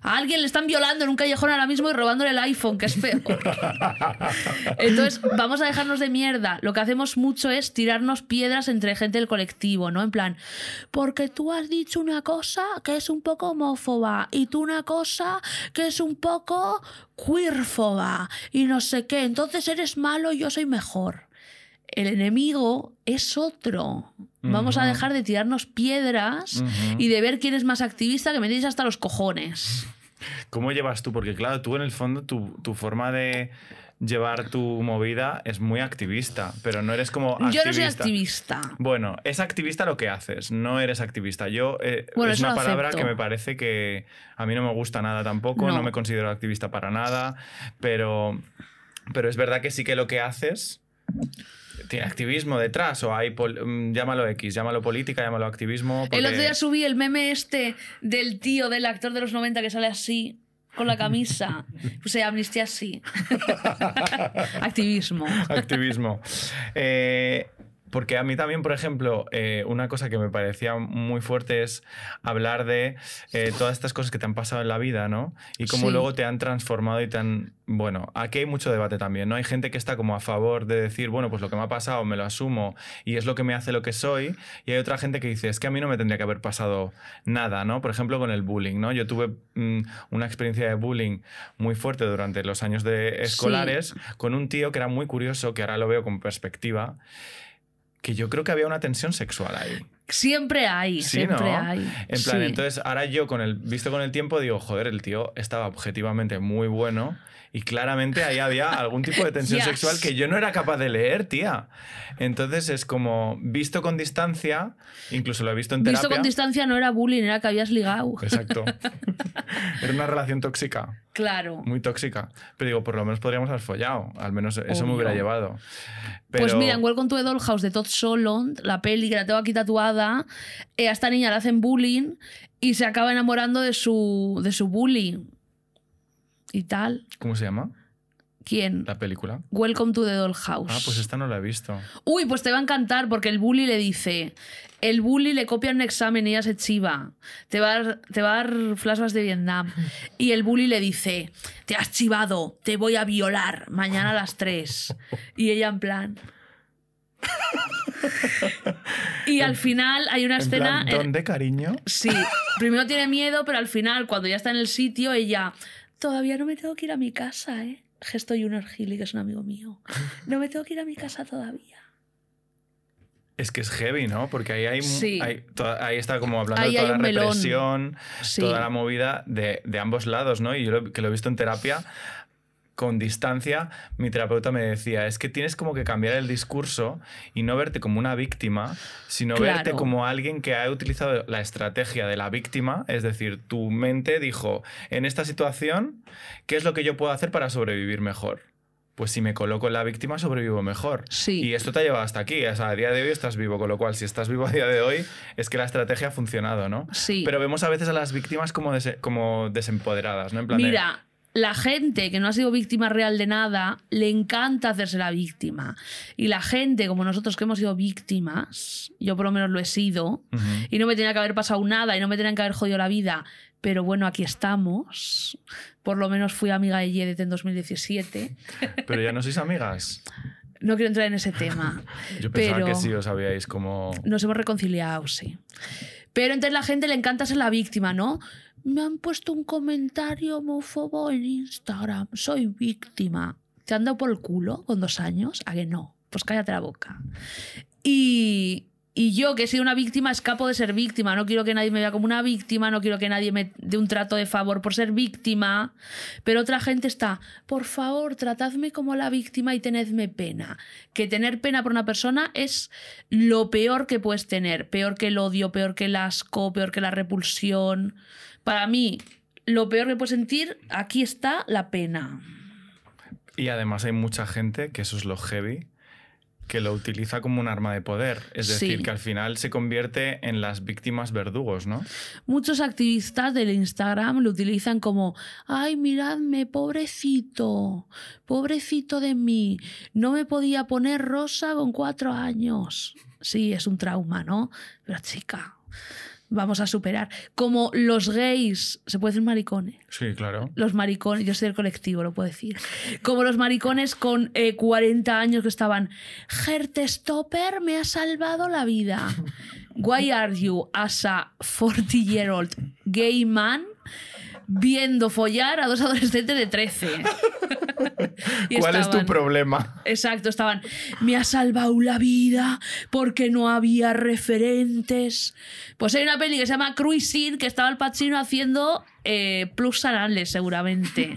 A alguien le están violando en un callejón ahora mismo y robándole el iPhone, que es peor. Entonces, vamos a dejarnos de mierda. Lo que hacemos mucho es tirarnos piedras entre gente del colectivo, ¿no? En plan, porque tú has dicho una cosa que es un poco homófoba y tú una cosa que es un poco queerfoba y no sé qué. Entonces eres malo y yo soy mejor. El enemigo es otro. Vamos a dejar de tirarnos piedras y de ver quién es más activista que me hasta los cojones. ¿Cómo llevas tú? Porque claro, tú en el fondo, tu, forma de llevar tu movida es muy activista, pero no eres como activista. Yo no soy activista. Bueno, es activista lo que haces, no eres activista. Yo eh, es una palabra que me parece que a mí no me gusta nada tampoco, no, me considero activista para nada, pero, pero es verdad que sí que lo que haces tiene activismo detrás o hay, mm, llámalo X, llámalo política, llámalo activismo. El otro día subí el meme este del tío, del actor de los 90 que sale así con la camisa. Puse amnistía así Activismo. Activismo. Eh, porque a mí también, por ejemplo, eh, una cosa que me parecía muy fuerte es hablar de eh, todas estas cosas que te han pasado en la vida, ¿no? Y cómo luego te han transformado y te han... Bueno, aquí hay mucho debate también, ¿no? Hay gente que está como a favor de decir, bueno, pues lo que me ha pasado me lo asumo y es lo que me hace lo que soy. Y hay otra gente que dice, es que a mí no me tendría que haber pasado nada, ¿no? Por ejemplo, con el bullying, ¿no? Yo tuve mm, una experiencia de bullying muy fuerte durante los años de escolares con un tío que era muy curioso, que ahora lo veo con perspectiva que yo creo que había una tensión sexual ahí. Siempre hay, siempre hay. En plan, entonces ahora yo con el visto con el tiempo digo, joder, el tío estaba objetivamente muy bueno y claramente ahí había algún tipo de tensión sexual que yo no era capaz de leer, tía. Entonces es como, visto con distancia, incluso lo he visto en terapia. Visto con distancia no era bullying, era que habías ligado. Exacto. era una relación tóxica. Claro. Muy tóxica. Pero digo, por lo menos podríamos haber follado. Al menos eso me hubiera llevado. Pues mira, en con to the Dollhouse de Todd Solond, la peli que la tengo aquí tatuada, eh, a esta niña la hacen bullying y se acaba enamorando de su, de su bully y tal. ¿Cómo se llama? ¿Quién? La película. Welcome to the Dollhouse. Ah, pues esta no la he visto. Uy, pues te va a encantar porque el bully le dice, el bully le copia un examen y ella se chiva. Te va a dar, te va flashbacks de Vietnam. Y el bully le dice, te has chivado, te voy a violar mañana a las 3. Y ella en plan... y al final hay una escena... Plan, ¿Dónde, cariño? Sí. Primero tiene miedo, pero al final, cuando ya está en el sitio, ella todavía no me tengo que ir a mi casa, ¿eh? Gesto Junior Gili, que es un amigo mío. No me tengo que ir a mi casa todavía. Es que es heavy, ¿no? Porque ahí hay, ahí está como hablando de toda la represión, toda la movida de, de, ambos lados, ¿no? Y yo que lo he visto en terapia, con distancia, mi terapeuta me decía, es que tienes como que cambiar el discurso y no verte como una víctima, sino verte como alguien que ha utilizado la estrategia de la víctima, es decir, tu mente dijo, en esta situación, ¿qué es lo que yo puedo hacer para sobrevivir mejor? pues si me coloco en la víctima sobrevivo mejor. Y esto te ha llevado hasta aquí. a día de hoy estás vivo, con lo cual si estás vivo a día de hoy es que la estrategia ha funcionado, ¿no? Sí. Pero vemos a veces a las víctimas como, como desempoderadas, ¿no? Mira, la gente que no ha sido víctima real de nada le encanta hacerse la víctima. Y la gente como nosotros que hemos sido víctimas, yo por lo menos lo he sido, y no me tenía que haber pasado nada y no me tenían que haber jodido la vida, pero bueno, aquí estamos. Por lo menos fui amiga de Yedet en 2017. Pero ya no sois amigas. No quiero entrar en ese tema. yo pensaba que sí os habíais como... Nos hemos reconciliado, sí. Pero entonces la gente le encanta ser la víctima, ¿no? Me han puesto un comentario homófobo en Instagram. Soy víctima. ¿Te han dado por el culo con dos años? ¿A que no? Pues cállate la boca. Y, y yo, que he sido una víctima, escapo de ser víctima. No quiero que nadie me vea como una víctima, no quiero que nadie me dé un trato de favor por ser víctima. Pero otra gente está, por favor, tratadme como la víctima y tenedme pena. Que tener pena por una persona es lo peor que puedes tener. Peor que el odio, peor que el asco, peor que la repulsión. Para mí, lo peor que puedo sentir, aquí está la pena. Y además hay mucha gente, que eso es lo heavy, que lo utiliza como un arma de poder. Es decir, que al final se convierte en las víctimas verdugos, ¿no? Muchos activistas del Instagram lo utilizan como, ay, miradme, pobrecito, pobrecito de mí, no me podía poner rosa con cuatro años. Sí, es un trauma, ¿no? Pero chica, vamos a superar. Como los gays, se puede decir maricones. Sí, claro. Los maricones, yo soy del colectivo, lo puedo decir. Como los maricones con 40 eh, años que estaban, Gerte Stopper me ha salvado la vida. Why are you as a 40 year old gay man viendo follar a dos adolescentes de 13? ¿Cuál es tu problema? Exacto, estaban, me ha salvado la vida porque no había referentes. Pues hay una peli que se llama Cruising, que estaba el pachino haciendo eh, plus anales, seguramente.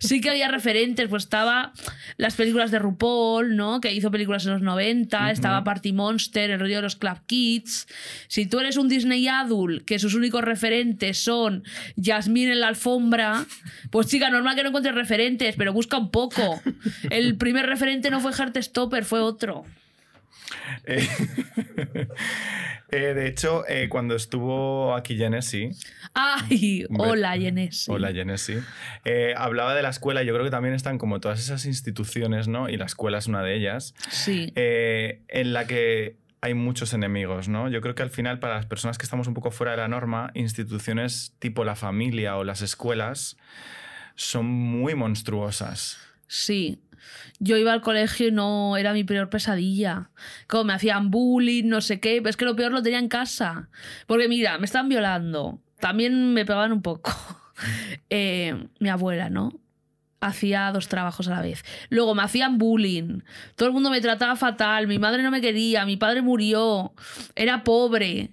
sí que había referentes, pues estaba las películas de RuPaul, ¿no? Que hizo películas en los 90, estaba Party Monster, el rollo de los Club Kids. Si tú eres un Disney adult que sus únicos referentes son Jasmine en la alfombra, pues chica, normal que no encuentres referentes, pero busca un poco. El primer referente no fue Heartstopper, fue otro. Eh, eh, de hecho, eh, cuando estuvo aquí Genesi. ¡Ay! Hola, Hola, hablaba de la escuela. Yo creo que también están como todas esas instituciones, ¿no? Y la escuela es una de ellas. Sí. en la que hay muchos enemigos, ¿no? Yo creo que al final, para las personas que estamos un poco fuera de la norma, instituciones tipo la familia o las escuelas son muy monstruosas. Sí, yo iba al colegio y no era mi peor pesadilla. Como me hacían bullying, no sé qué. Es que lo peor lo tenía en casa. Porque mira, me están violando. También me pegaban un poco. Eh, mi abuela, ¿no? hacía dos trabajos a la vez. Luego me hacían bullying. Todo el mundo me trataba fatal. Mi madre no me quería. Mi padre murió. Era pobre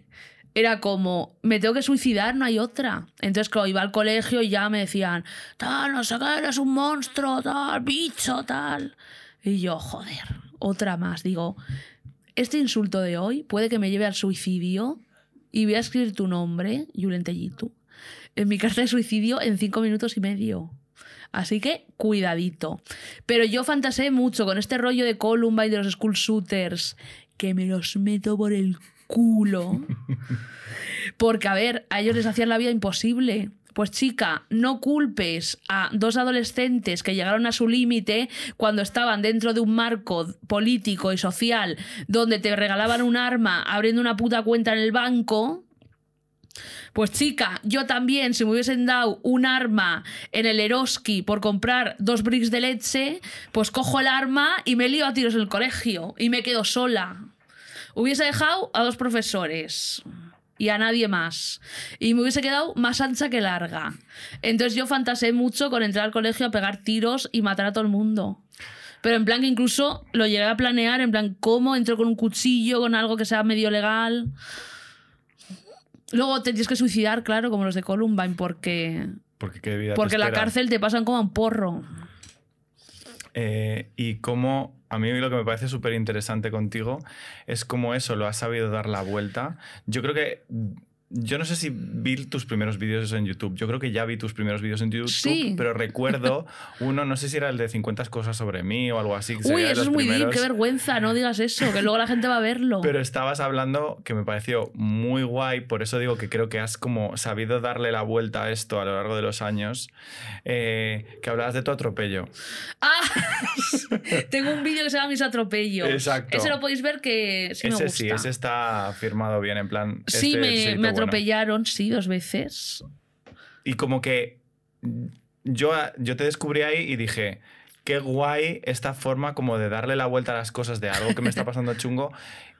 era como, me tengo que suicidar, no hay otra. Entonces, cuando iba al colegio y ya me decían, tal, no sé qué, eres un monstruo, tal, bicho, tal. Y yo, joder, otra más. Digo, este insulto de hoy puede que me lleve al suicidio y voy a escribir tu nombre, Yulentellitu, en mi carta de suicidio en cinco minutos y medio. Así que cuidadito. Pero yo fantaseé mucho con este rollo de y de los school shooters, que me los meto por el culo. Porque, a ver, a ellos les hacían la vida imposible. Pues chica, no culpes a dos adolescentes que llegaron a su límite cuando estaban dentro de un marco político y social donde te regalaban un arma abriendo una puta cuenta en el banco. Pues chica, yo también, si me hubiesen dado un arma en el Eroski por comprar dos bricks de leche, pues cojo el arma y me lío a tiros en el colegio y me quedo sola. Hubiese dejado a dos profesores y a nadie más. Y me hubiese quedado más ancha que larga. Entonces yo fantaseé mucho con entrar al colegio a pegar tiros y matar a todo el mundo. Pero en plan que incluso lo llegué a planear, en plan cómo entro con un cuchillo, con algo que sea medio legal. Luego te tienes que suicidar, claro, como los de Columbine, porque... Porque, la cárcel te pasan como a un porro. Eh, y cómo a mí lo que me parece súper interesante contigo es cómo eso lo has sabido dar la vuelta. Yo creo que yo no sé si vi tus primeros vídeos en YouTube. Yo creo que ya vi tus primeros vídeos en YouTube, sí. pero recuerdo uno, no sé si era el de 50 cosas sobre mí o algo así. Uy, eso es muy deep, qué vergüenza, no digas eso, que luego la gente va a verlo. Pero estabas hablando que me pareció muy guay, por eso digo que creo que has como sabido darle la vuelta a esto a lo largo de los años, eh, que hablabas de tu atropello. Ah, tengo un vídeo que se llama Mis atropellos. Exacto. Ese lo podéis ver que sí me gusta. sí, ese está firmado bien, en plan. Sí, este me, me atropellaron, sí, dos veces. Y como que yo, yo te descubrí ahí y dije, qué guay esta forma como de darle la vuelta a las cosas de algo que me está pasando chungo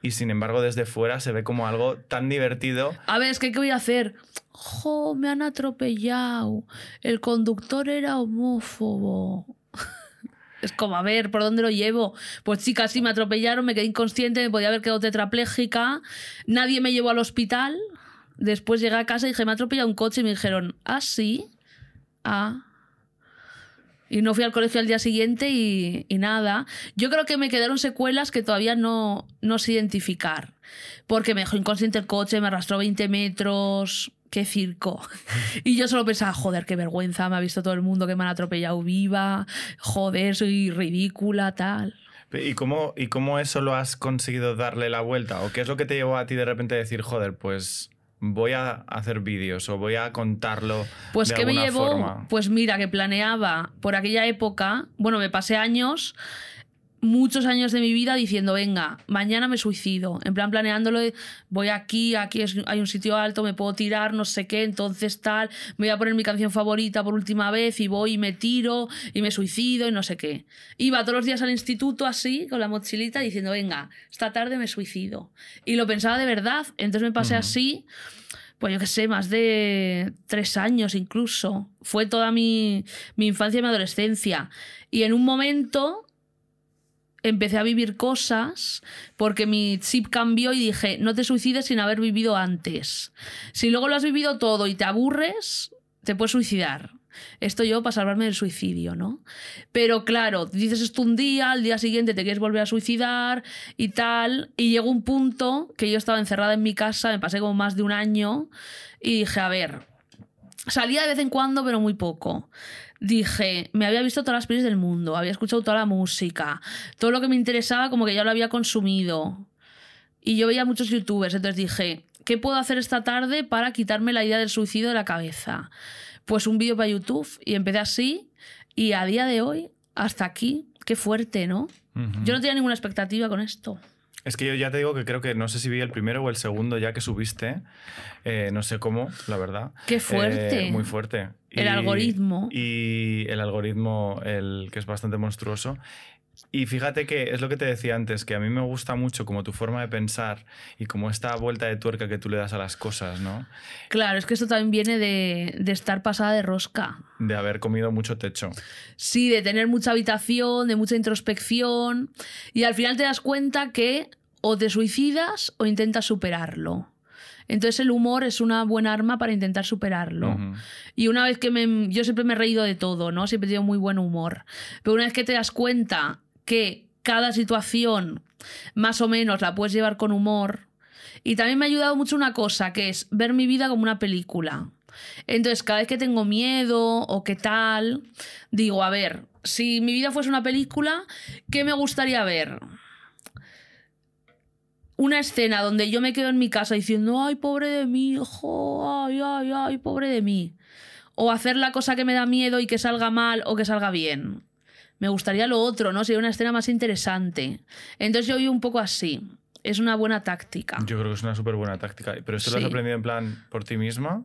y sin embargo desde fuera se ve como algo tan divertido. A ver, es que ¿qué voy a hacer? ¡Jo, me han atropellado! El conductor era homófobo. Es como, a ver, ¿por dónde lo llevo? Pues sí, casi me atropellaron, me quedé inconsciente, me podía haber quedado tetrapléjica, nadie me llevó al hospital. Después llegué a casa y dije, me ha atropellado un coche y me dijeron, ah, sí, ah. Y no fui al colegio al día siguiente y, nada. Yo creo que me quedaron secuelas que todavía no, no sé identificar. Porque me dejó inconsciente el coche, me arrastró 20 metros, qué circo. Y yo solo pensaba, joder, qué vergüenza, me ha visto todo el mundo que me han atropellado viva, joder, soy ridícula, tal. ¿Y cómo, ¿Y cómo eso lo has conseguido darle la vuelta? ¿O qué es lo que te llevó a ti de repente a decir, joder, pues voy a hacer vídeos o voy a contarlo. Pues de que me llevó, forma. pues mira, que planeaba por aquella época, bueno, me pasé años muchos años de mi vida diciendo, venga, mañana me suicido. En plan, planeándolo, voy aquí, aquí hay un sitio alto, me puedo tirar, no sé qué, entonces tal, me voy a poner mi canción favorita por última vez y voy y me tiro y me suicido y no sé qué. Iba todos los días al instituto así, con la mochilita, diciendo, venga, esta tarde me suicido. Y lo pensaba de verdad, entonces me pasé así. Pues yo qué sé, más de tres años incluso. Fue toda mi, mi infancia y mi adolescencia. Y en un momento empecé a vivir cosas porque mi chip cambió y dije, no te suicides sin haber vivido antes. Si luego lo has vivido todo y te aburres, te puedes suicidar. Esto yo para salvarme del suicidio, ¿no? Pero claro, dices esto un día, al día siguiente te quieres volver a suicidar y tal. Y llegó un punto que yo estaba encerrada en mi casa, me pasé como más de un año y dije, a ver, salía de vez en cuando, pero muy poco dije, me había visto todas las pelis del mundo, había escuchado toda la música, todo lo que me interesaba como que ya lo había consumido. Y yo veía muchos youtubers, entonces dije, ¿qué puedo hacer esta tarde para quitarme la idea del suicidio de la cabeza? Pues un vídeo para YouTube y empecé así y a día de hoy, hasta aquí, qué fuerte, ¿no? Yo no tenía ninguna expectativa con esto. Es que yo ya te digo que creo que no sé si vi el primero o el segundo ya que subiste, eh, no sé cómo, la verdad. Qué eh, fuerte. muy fuerte. El algoritmo. Y el algoritmo, el que es bastante monstruoso. Y fíjate que es lo que te decía antes, que a mí me gusta mucho como tu forma de pensar y como esta vuelta de tuerca que tú le das a las cosas, ¿no? Claro, es que esto también viene de, estar pasada de rosca. De haber comido mucho techo. Sí, de tener mucha habitación, de mucha introspección. Y al final te das cuenta que o te suicidas o intentas superarlo. Entonces el humor es una buena arma para intentar superarlo. Y una vez que me... Yo siempre me he reído de todo, ¿no? Siempre he tenido muy buen humor. Pero una vez que te das cuenta que cada situación más o menos la puedes llevar con humor. Y también me ha ayudado mucho una cosa, que es ver mi vida como una película. Entonces, cada vez que tengo miedo o qué tal, digo, a ver, si mi vida fuese una película, ¿qué me gustaría ver? Una escena donde yo me quedo en mi casa diciendo, ay, pobre de mí, hijo, ay, ay, ay, pobre de mí. O hacer la cosa que me da miedo y que salga mal o que salga bien me gustaría lo otro, ¿no? Sería una escena más interesante. Entonces yo voy un poco así. Es una buena táctica. Yo creo que es una súper buena táctica. Pero esto lo has aprendido en plan por ti misma.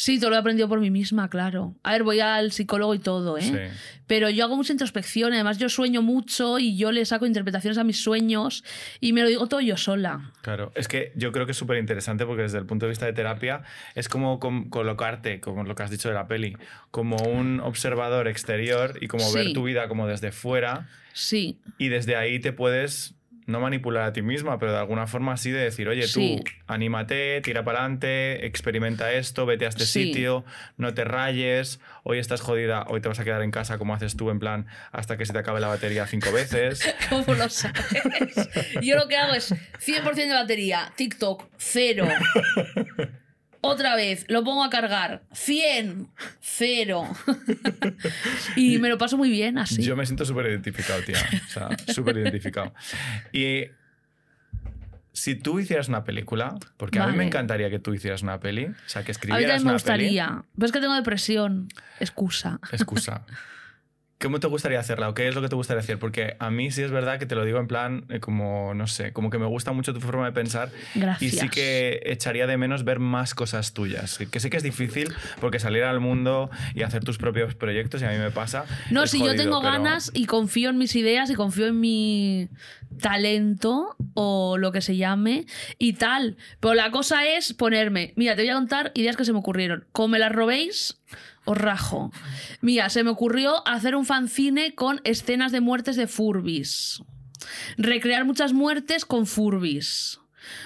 Sí, todo lo he aprendido por mí misma, claro. A ver, voy al psicólogo y todo, ¿eh? Pero yo hago mucha introspección, además yo sueño mucho y yo le saco interpretaciones a mis sueños y me lo digo todo yo sola. Claro, es que yo creo que es súper interesante porque desde el punto de vista de terapia es como colocarte, como lo que has dicho de la peli, como un observador exterior y como ver tu vida como desde fuera. Sí. Y desde ahí te puedes no manipular a ti misma, pero de alguna forma así de decir, oye, tú anímate, tira para adelante, experimenta esto, vete a este sitio, no te rayes, hoy estás jodida, hoy te vas a quedar en casa como haces tú, en plan, hasta que se te acabe la batería cinco veces. Yo lo que hago es 100% de batería, TikTok, cero. Otra vez, lo pongo a cargar. 100, 0. y me lo paso muy bien así. Yo me siento súper identificado, tía, O sea, súper identificado. Y si tú hicieras una película, porque a mí me encantaría que tú hicieras una peli, o sea, que escribieras a mí también me gustaría, Ves que tengo depresión. Excusa. Excusa. ¿Cómo te gustaría hacerla o qué es lo que te gustaría hacer? Porque a mí sí es verdad que te lo digo en plan, eh, como, no sé, como que me gusta mucho tu forma de pensar. Gracias. Y sí que echaría de menos ver más cosas tuyas. Que sé que es difícil porque salir al mundo y hacer tus propios proyectos, y a mí me pasa. No, si yo tengo ganas y confío en mis ideas y confío en mi talento o lo que se llame y tal. Pero la cosa es ponerme, mira, te voy a contar ideas que se me ocurrieron. Como me las robéis os rajo. Mira, se me ocurrió hacer un fanzine con escenas de muertes de Furbis. Recrear muchas muertes con Furbis.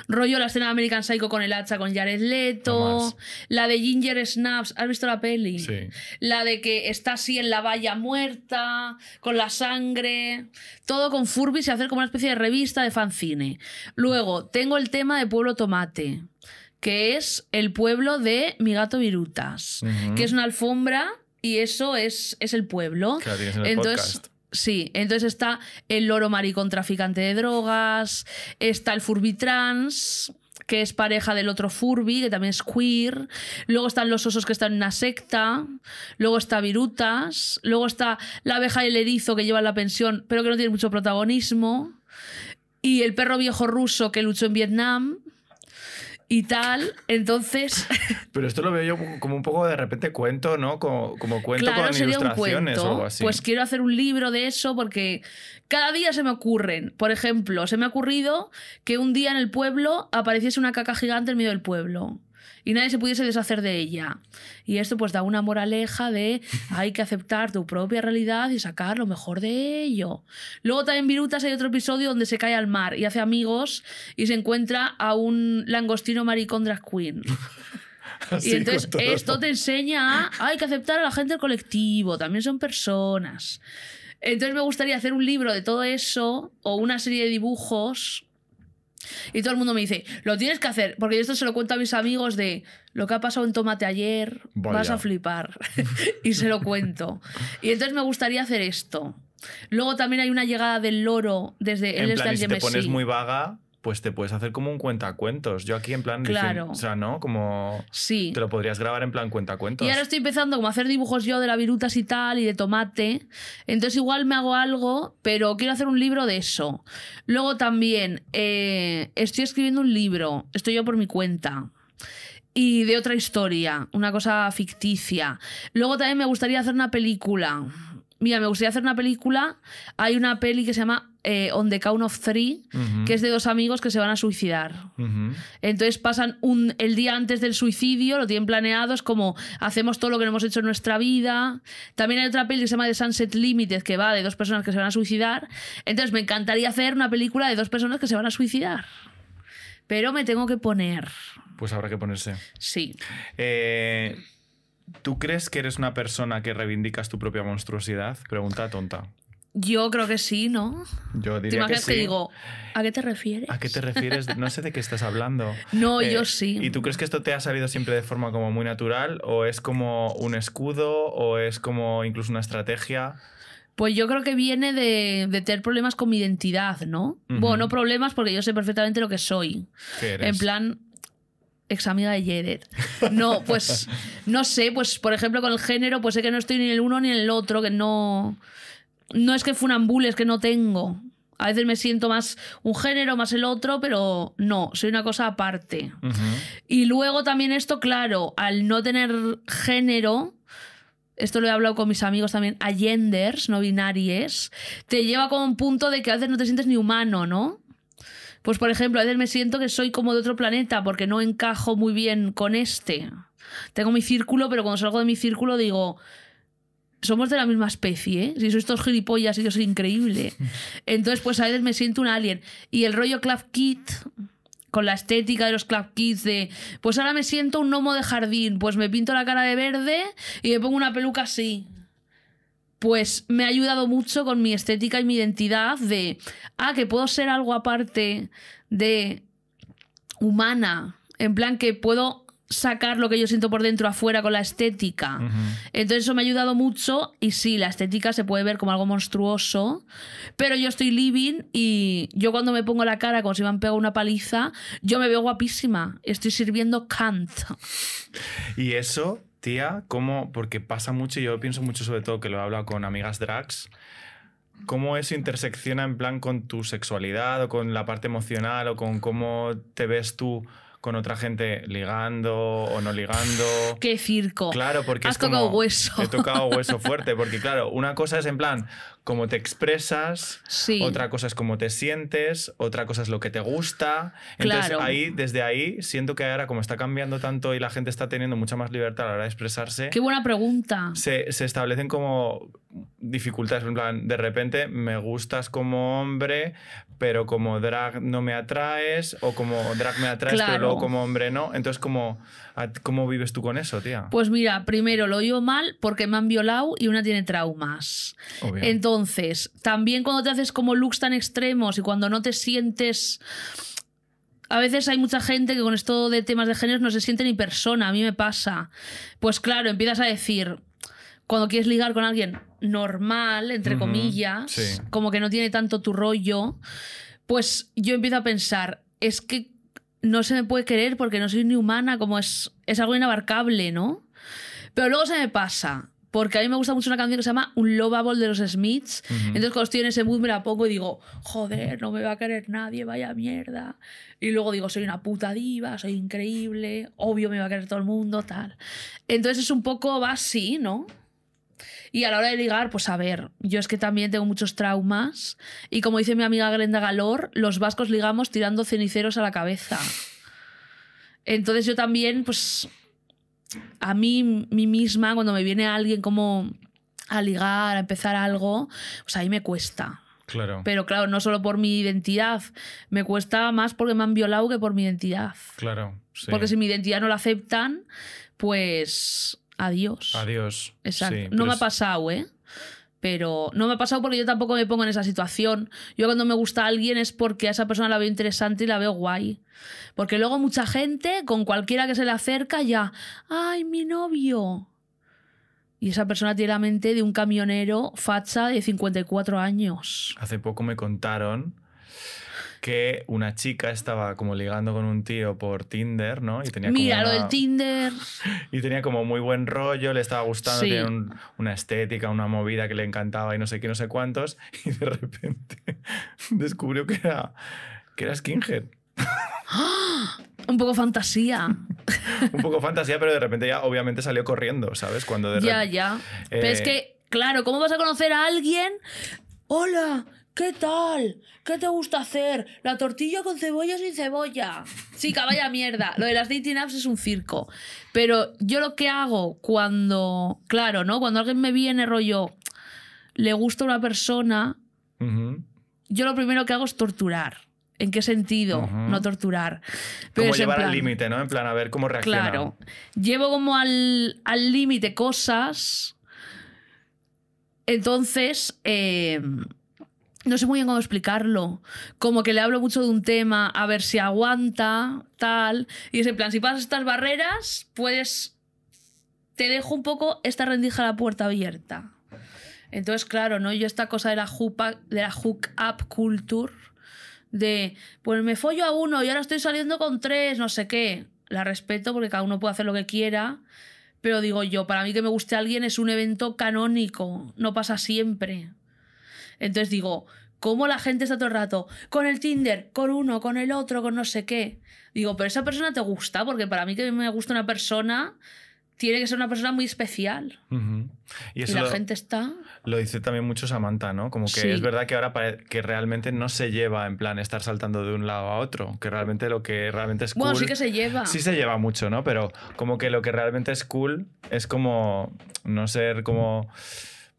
Rollo la escena de American Psycho con el hacha con Jared Leto. la de Ginger Snaps. ¿Has visto la peli? Sí. La de que está así en la valla muerta, con la sangre. Todo con Furbis y hacer como una especie de revista de fanzine. Luego, tengo el tema de Pueblo Tomate que es el pueblo de mi gato Virutas, que es una alfombra y eso es, es el pueblo. Claro, Entonces, Sí, entonces está el loro maricón traficante de drogas, está el trans, que es pareja del otro Furby, que también es queer. Luego están los osos que están en una secta. Luego está Virutas. Luego está la abeja y el erizo que lleva la pensión, pero que no tiene mucho protagonismo. Y el perro viejo ruso que luchó en Vietnam y tal. Entonces. Pero esto lo veo yo como un poco de repente cuento, ¿no? Como, cuento con ilustraciones o algo así. Pues quiero hacer un libro de eso porque cada día se me ocurren. Por ejemplo, se me ha ocurrido que un día en el pueblo apareciese una caca gigante en medio del pueblo y nadie se pudiese deshacer de ella. Y esto pues da una moraleja de hay que aceptar tu propia realidad y sacar lo mejor de ello. Luego también Virutas hay otro episodio donde se cae al mar y hace amigos y se encuentra a un langostino maricón drag queen. y entonces esto te enseña hay que aceptar a la gente del colectivo, también son personas. Entonces me gustaría hacer un libro de todo eso o una serie de dibujos y todo el mundo me dice, lo tienes que hacer, porque yo esto se lo cuento a mis amigos de lo que ha pasado en Tomate ayer, vas a flipar. y se lo cuento. Y entonces me gustaría hacer esto. Luego también hay una llegada del loro desde en el plan, te pones muy vaga, pues te puedes hacer como un cuentacuentos. Yo aquí en plan... Claro. o sea, ¿no? Como... Sí. Te lo podrías grabar en plan cuentacuentos. Y ahora estoy empezando como a hacer dibujos yo de la virutas y tal, y de tomate. Entonces igual me hago algo, pero quiero hacer un libro de eso. Luego también eh, estoy escribiendo un libro. Estoy yo por mi cuenta y de otra historia, una cosa ficticia. Luego también me gustaría hacer una película mira, me gustaría hacer una película. Hay una peli que se llama eh, On the Count of Three, que es de dos amigos que se van a suicidar. Entonces pasan un, el día antes del suicidio, lo tienen planeado, es como hacemos todo lo que no hemos hecho en nuestra vida. También hay otra peli que se llama The Sunset Limited, que va de dos personas que se van a suicidar. Entonces me encantaría hacer una película de dos personas que se van a suicidar. Pero me tengo que poner. Pues habrá que ponerse. Sí. Eh, ¿Tú crees que eres una persona que reivindicas tu propia monstruosidad? Pregunta tonta. Yo creo que sí, ¿no? Yo diría que, sí. digo, ¿a qué te refieres? ¿A qué te refieres? No sé de qué estás hablando. no, yo eh, sí. ¿Y tú crees que esto te ha salido siempre de forma como muy natural? ¿O es como un escudo? ¿O es como incluso una estrategia? Pues yo creo que viene de, tener problemas con mi identidad, ¿no? Bueno, no problemas porque yo sé perfectamente lo que soy. ¿Qué eres? En plan, ex amiga de Jedet. No, pues no sé, pues por ejemplo con el género, pues sé que no estoy ni en el uno ni en el otro, que no... No es que funambules es que no tengo. A veces me siento más un género, más el otro, pero no, soy una cosa aparte. Y luego también esto, claro, al no tener género, esto lo he hablado con mis amigos también, a no binaries, te lleva como un punto de que a veces no te sientes ni humano, ¿no? Pues por ejemplo, a veces me siento que soy como de otro planeta porque no encajo muy bien con este. Tengo mi círculo, pero cuando salgo de mi círculo digo, somos de la misma especie, ¿eh? Si soy estos gilipollas, yo soy increíble. Entonces, pues a veces me siento un alien. Y el rollo Club Kit, con la estética de los Club Kids, de pues ahora me siento un gnomo de jardín, pues me pinto la cara de verde y me pongo una peluca así pues me ha ayudado mucho con mi estética y mi identidad de, ah, que puedo ser algo aparte de humana, en plan que puedo sacar lo que yo siento por dentro afuera con la estética. Entonces eso me ha ayudado mucho y sí, la estética se puede ver como algo monstruoso, pero yo estoy living y yo cuando me pongo la cara como si me han pegado una paliza, yo me veo guapísima, estoy sirviendo Kant. Y eso Tía, ¿cómo...? porque pasa mucho y yo pienso mucho sobre todo que lo he hablado con amigas drags, cómo eso intersecciona en plan con tu sexualidad o con la parte emocional o con cómo te ves tú con otra gente ligando o no ligando. ¡Qué circo! Claro, porque Has tocado hueso. He tocado hueso fuerte, porque claro, una cosa es en plan, cómo te expresas, sí. otra cosa es cómo te sientes, otra cosa es lo que te gusta. Entonces ahí, desde ahí, siento que ahora como está cambiando tanto y la gente está teniendo mucha más libertad a la hora de expresarse. Qué buena pregunta. Se, establecen como dificultades, en plan, de repente me gustas como hombre, pero como drag no me atraes, o como drag me atraes, pero luego como hombre no. Entonces, como ¿cómo vives tú con eso, tía? Pues mira, primero lo oigo mal porque me han violado y una tiene traumas. Entonces, entonces, también cuando te haces como looks tan extremos y cuando no te sientes... A veces hay mucha gente que con esto de temas de género no se siente ni persona, a mí me pasa. Pues claro, empiezas a decir, cuando quieres ligar con alguien normal, entre comillas, como que no tiene tanto tu rollo, pues yo empiezo a pensar, es que no se me puede querer porque no soy ni humana, como es, es algo inabarcable, ¿no? Pero luego se me pasa porque a mí me gusta mucho una canción que se llama Un Lovable de los Smiths. Entonces, cuando estoy en ese mood, me la pongo y digo, joder, no me va a querer nadie, vaya mierda. Y luego digo, soy una puta diva, soy increíble, obvio me va a querer todo el mundo, tal. Entonces, es un poco, va así, ¿no? Y a la hora de ligar, pues a ver, yo es que también tengo muchos traumas. Y como dice mi amiga Glenda Galor, los vascos ligamos tirando ceniceros a la cabeza. Entonces, yo también, pues a mí, mí misma, cuando me viene alguien como a ligar, a empezar algo, pues ahí me cuesta. Claro. Pero claro, no solo por mi identidad. Me cuesta más porque me han violado que por mi identidad. Claro. Porque si mi identidad no la aceptan, pues adiós. Adiós. Exacto. no me ha pasado, ¿eh? pero no me ha pasado porque yo tampoco me pongo en esa situación. Yo cuando me gusta a alguien es porque a esa persona la veo interesante y la veo guay. Porque luego mucha gente, con cualquiera que se le acerca, ya, ¡ay, mi novio! Y esa persona tiene la mente de un camionero facha de 54 años. Hace poco me contaron que una chica estaba como ligando con un tío por Tinder, ¿no? Y tenía como del Tinder. Y tenía como muy buen rollo, le estaba gustando, tenía una estética, una movida que le encantaba y no sé qué, no sé cuántos. Y de repente descubrió que era, que era skinhead. ¡Ah! Un poco fantasía. un poco fantasía, pero de repente ya obviamente salió corriendo, ¿sabes? Cuando Ya, ya. Pero es eh, que, claro, ¿cómo vas a conocer a alguien? Hola, ¿Qué tal? ¿Qué te gusta hacer? ¿La tortilla con cebolla sin cebolla? Sí, caballa mierda. Lo de las dating apps es un circo. Pero yo lo que hago cuando. Claro, ¿no? Cuando alguien me viene rollo. Le gusta una persona. Yo lo primero que hago es torturar. ¿En qué sentido? No torturar. como llevar al límite, ¿no? En plan, a ver cómo reacciona. Claro. Llevo como al límite cosas. Entonces. Eh, no sé muy bien cómo explicarlo. Como que le hablo mucho de un tema, a ver si aguanta, tal. Y es en plan, si pasas estas barreras, pues te dejo un poco esta rendija a la puerta abierta. Entonces, claro, ¿no? Yo esta cosa de la, hook de la up culture, de, pues me follo a uno y ahora estoy saliendo con tres, no sé qué. La respeto porque cada uno puede hacer lo que quiera, pero digo yo, para mí que me guste alguien es un evento canónico, no pasa siempre. Entonces digo, ¿cómo la gente está todo el rato? Con el Tinder, con uno, con el otro, con no sé qué. Digo, pero esa persona te gusta, porque para mí que me gusta una persona, tiene que ser una persona muy especial. Y, la gente está. Lo dice también mucho Samantha, ¿no? Como que es verdad que ahora que realmente no se lleva en plan estar saltando de un lado a otro, que realmente lo que realmente es cool. Bueno, sí que se lleva. Sí se lleva mucho, ¿no? Pero como que lo que realmente es cool es como no ser como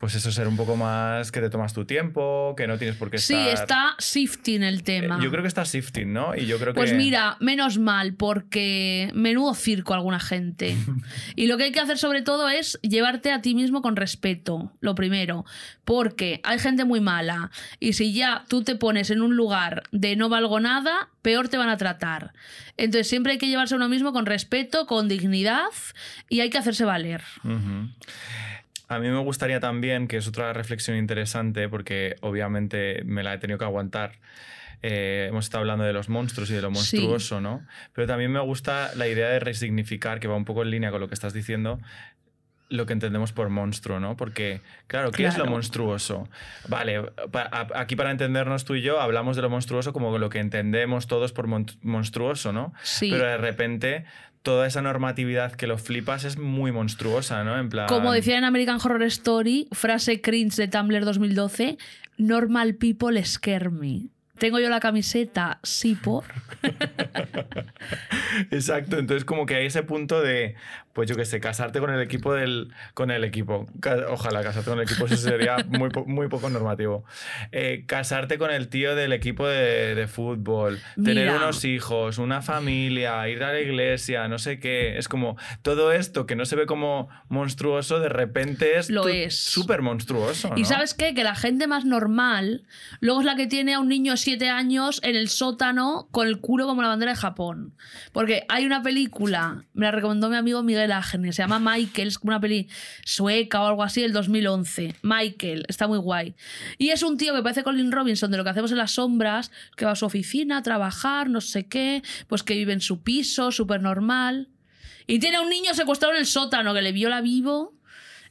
pues eso, ser un poco más que te tomas tu tiempo, que no tienes por qué estar... Sí, está shifting el eh, tema. Yo creo que está shifting, ¿no? Y yo creo pues que... pues mira, menos mal, porque menudo circo alguna gente. y lo que hay que hacer sobre todo es llevarte a ti mismo con respeto, lo primero, porque hay gente muy mala y si ya tú te pones en un lugar de no valgo nada, peor te van a tratar. Entonces siempre hay que llevarse a uno mismo con respeto, con dignidad y hay que hacerse valer. A mí me gustaría también, que es otra reflexión interesante, porque obviamente me la he tenido que aguantar. Eh, hemos estado hablando de los monstruos y de lo monstruoso, ¿no? Pero también me gusta la idea de resignificar, que va un poco en línea con lo que estás diciendo, lo que entendemos por monstruo, ¿no? Porque, claro, ¿qué es lo monstruoso? Vale, aquí para entendernos tú y yo hablamos de lo monstruoso como lo que entendemos todos por monstruoso, ¿no? Sí. Pero de repente toda esa normatividad que lo flipas es muy monstruosa, ¿no? Como decía en American Horror Story, frase cringe de Tumblr 2012, normal people scare me. Tengo yo la camiseta, sí por. Exacto, entonces como que hay ese punto de, pues yo qué sé, casarte con el equipo del. con el equipo. Ojalá casarte con el equipo, eso sería muy, muy poco normativo. Eh, casarte con el tío del equipo de, de fútbol, tener unos hijos, una familia, ir a la iglesia, no sé qué. Es como todo esto que no se ve como monstruoso, de repente es. Lo es. Súper monstruoso. Y sabes qué? Que la gente más normal, luego es la que tiene a un niño de 7 años en el sótano con el culo como la bandera de Japón. Porque hay una película, me la recomendó mi amigo Miguel se llama Michael, es como una peli sueca o algo así del 2011. Michael, está muy guay. Y es un tío que parece Colin Robinson de lo que hacemos en las sombras, que va a su oficina a trabajar, no sé qué, pues que vive en su piso, súper normal. Y tiene a un niño secuestrado en el sótano que le viola vivo.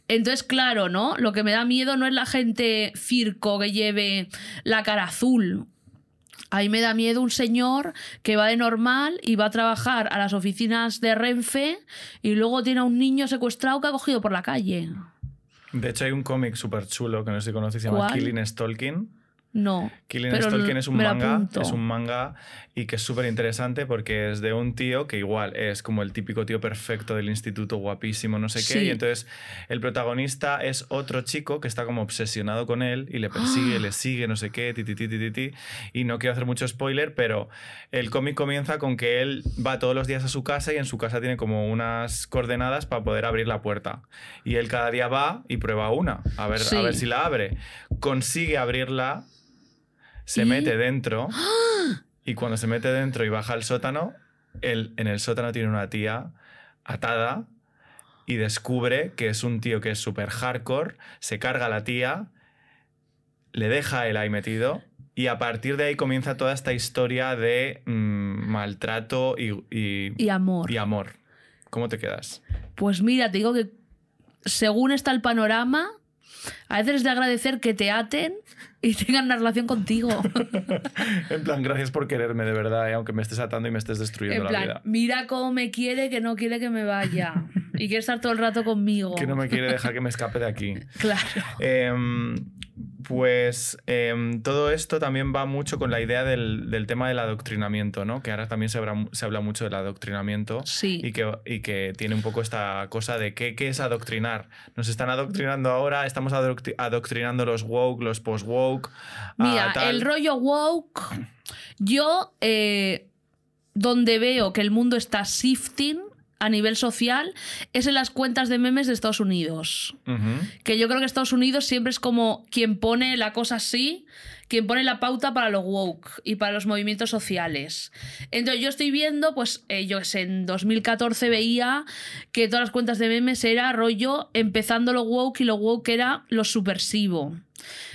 Entonces, claro, ¿no? Lo que me da miedo no es la gente circo que lleve la cara azul Ahí me da miedo un señor que va de normal y va a trabajar a las oficinas de Renfe y luego tiene a un niño secuestrado que ha cogido por la calle. De hecho, hay un cómic súper chulo que no sé si conoces, se llama Killing Stalking no. Killing Stalking es un manga. Es un manga y que es súper interesante porque es de un tío que igual es como el típico tío perfecto del instituto, guapísimo, no sé qué. Y entonces el protagonista es otro chico que está como obsesionado con él y le ¡Ah! persigue, le sigue, no sé qué, ti, ti, ti, ti, ti. Y no quiero hacer mucho spoiler, pero el cómic comienza con que él va todos los días a su casa y en su casa tiene como unas coordenadas para poder abrir la puerta. Y él cada día va y prueba una, a ver, a ver si la abre. Consigue abrirla se mete dentro ¡Ah! y cuando se mete dentro y baja al sótano, en el sótano tiene una tía atada y descubre que es un tío que es súper hardcore, se carga a la tía, le deja el ahí metido y a partir de ahí comienza toda esta historia de mm, maltrato y, amor. y amor. ¿Cómo te quedas? Pues mira, te digo que según está el panorama, a veces es de agradecer que te aten y tengan una relación contigo. en plan, gracias por quererme, de verdad, eh, aunque me estés atando y me estés destruyendo en plan, Mira cómo me quiere que no quiere que me vaya. y quiere estar todo el rato conmigo. Que no me quiere dejar que me escape de aquí. Claro. Em, pues em, todo esto también va mucho con la idea del, tema del adoctrinamiento, ¿no? Que ahora también se, habla mucho del adoctrinamiento sí. y, que, y que tiene un poco esta cosa de qué, es adoctrinar. Nos están adoctrinando ahora, estamos adoctrinando los woke, los post-woke. Ah, Mira, el rollo woke, yo eh, donde veo que el mundo está shifting a nivel social es en las cuentas de memes de Estados Unidos. Que yo creo que Estados Unidos siempre es como quien pone la cosa así, quien pone la pauta para los woke y para los movimientos sociales. Entonces yo estoy viendo, pues eh, yo en 2014 veía que todas las cuentas de memes era rollo empezando lo woke y lo woke era lo subversivo.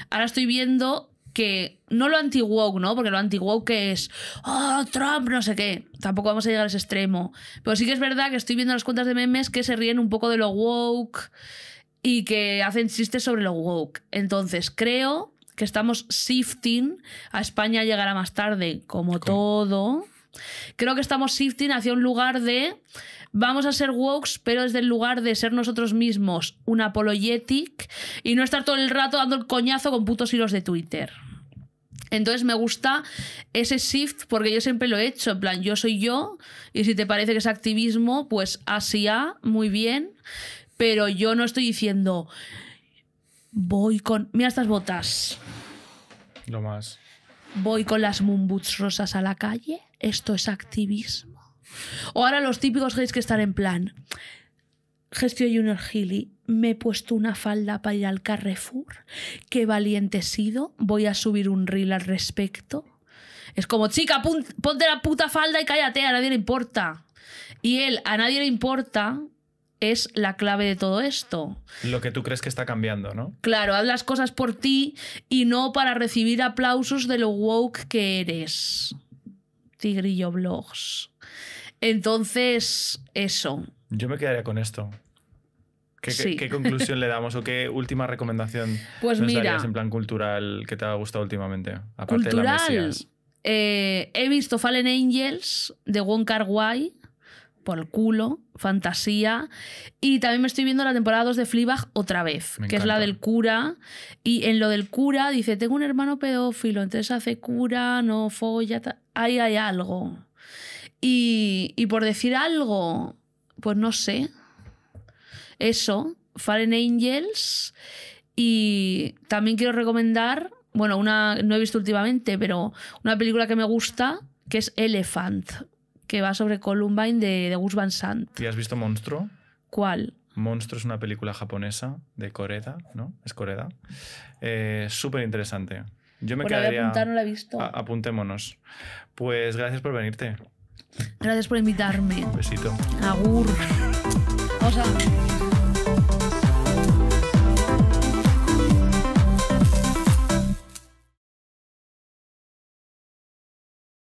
Ahora estoy viendo que no lo anti-woke, ¿no? Porque lo anti-woke es, oh, Trump, no sé qué. Tampoco vamos a llegar a ese extremo. Pero sí que es verdad que estoy viendo las cuentas de memes que se ríen un poco de lo woke y que hacen chistes sobre lo woke. Entonces, creo que estamos shifting, a España llegará más tarde, como todo. Creo que estamos shifting hacia un lugar de vamos a ser wokes, pero desde el lugar de ser nosotros mismos un apologetic y no estar todo el rato dando el coñazo con putos hilos de Twitter. Entonces me gusta ese shift porque yo siempre lo he hecho, en plan, yo soy yo y si te parece que es activismo, pues así ha, muy bien, pero yo no estoy diciendo, voy con, mira estas botas. Lo más. Voy con las mumbuts rosas a la calle, esto es activismo. O ahora los típicos gays que estar en plan, Gestión Junior Healy me he puesto una falda para ir al Carrefour. Qué valiente he sido. Voy a subir un reel al respecto. Es como, chica, ponte la puta falda y cállate, a nadie le importa. Y él, a nadie le importa, es la clave de todo esto. Lo que tú crees que está cambiando, ¿no? Claro, haz las cosas por ti y no para recibir aplausos de lo woke que eres. Tigrillo Blogs. Entonces, eso. Yo me quedaría con esto. ¿Qué, conclusión le damos o qué última recomendación pues nos darías en plan cultural que te ha gustado últimamente? Aparte de la Mesías. Eh, he visto Fallen Angels de Wong Kar por el culo, fantasía. Y también me estoy viendo la temporada 2 de Fleabag otra vez, que es la del cura. Y en lo del cura dice, tengo un hermano pedófilo, entonces hace cura, no folla, ahí hay algo. y por decir algo, pues no sé. Eso, Fallen Angels. Y también quiero recomendar, bueno, una no he visto últimamente, pero una película que me gusta, que es Elephant, que va sobre Columbine de, Gus Van Sant. ¿Y has visto Monstruo? ¿Cuál? Monstruo es una película japonesa de Coreda, ¿no? Es Coreda. Eh, Súper interesante. Yo me quedaría... apuntar, no la he visto. apuntémonos. Pues gracias por venirte. Gracias por invitarme. Un besito. Agur. Vamos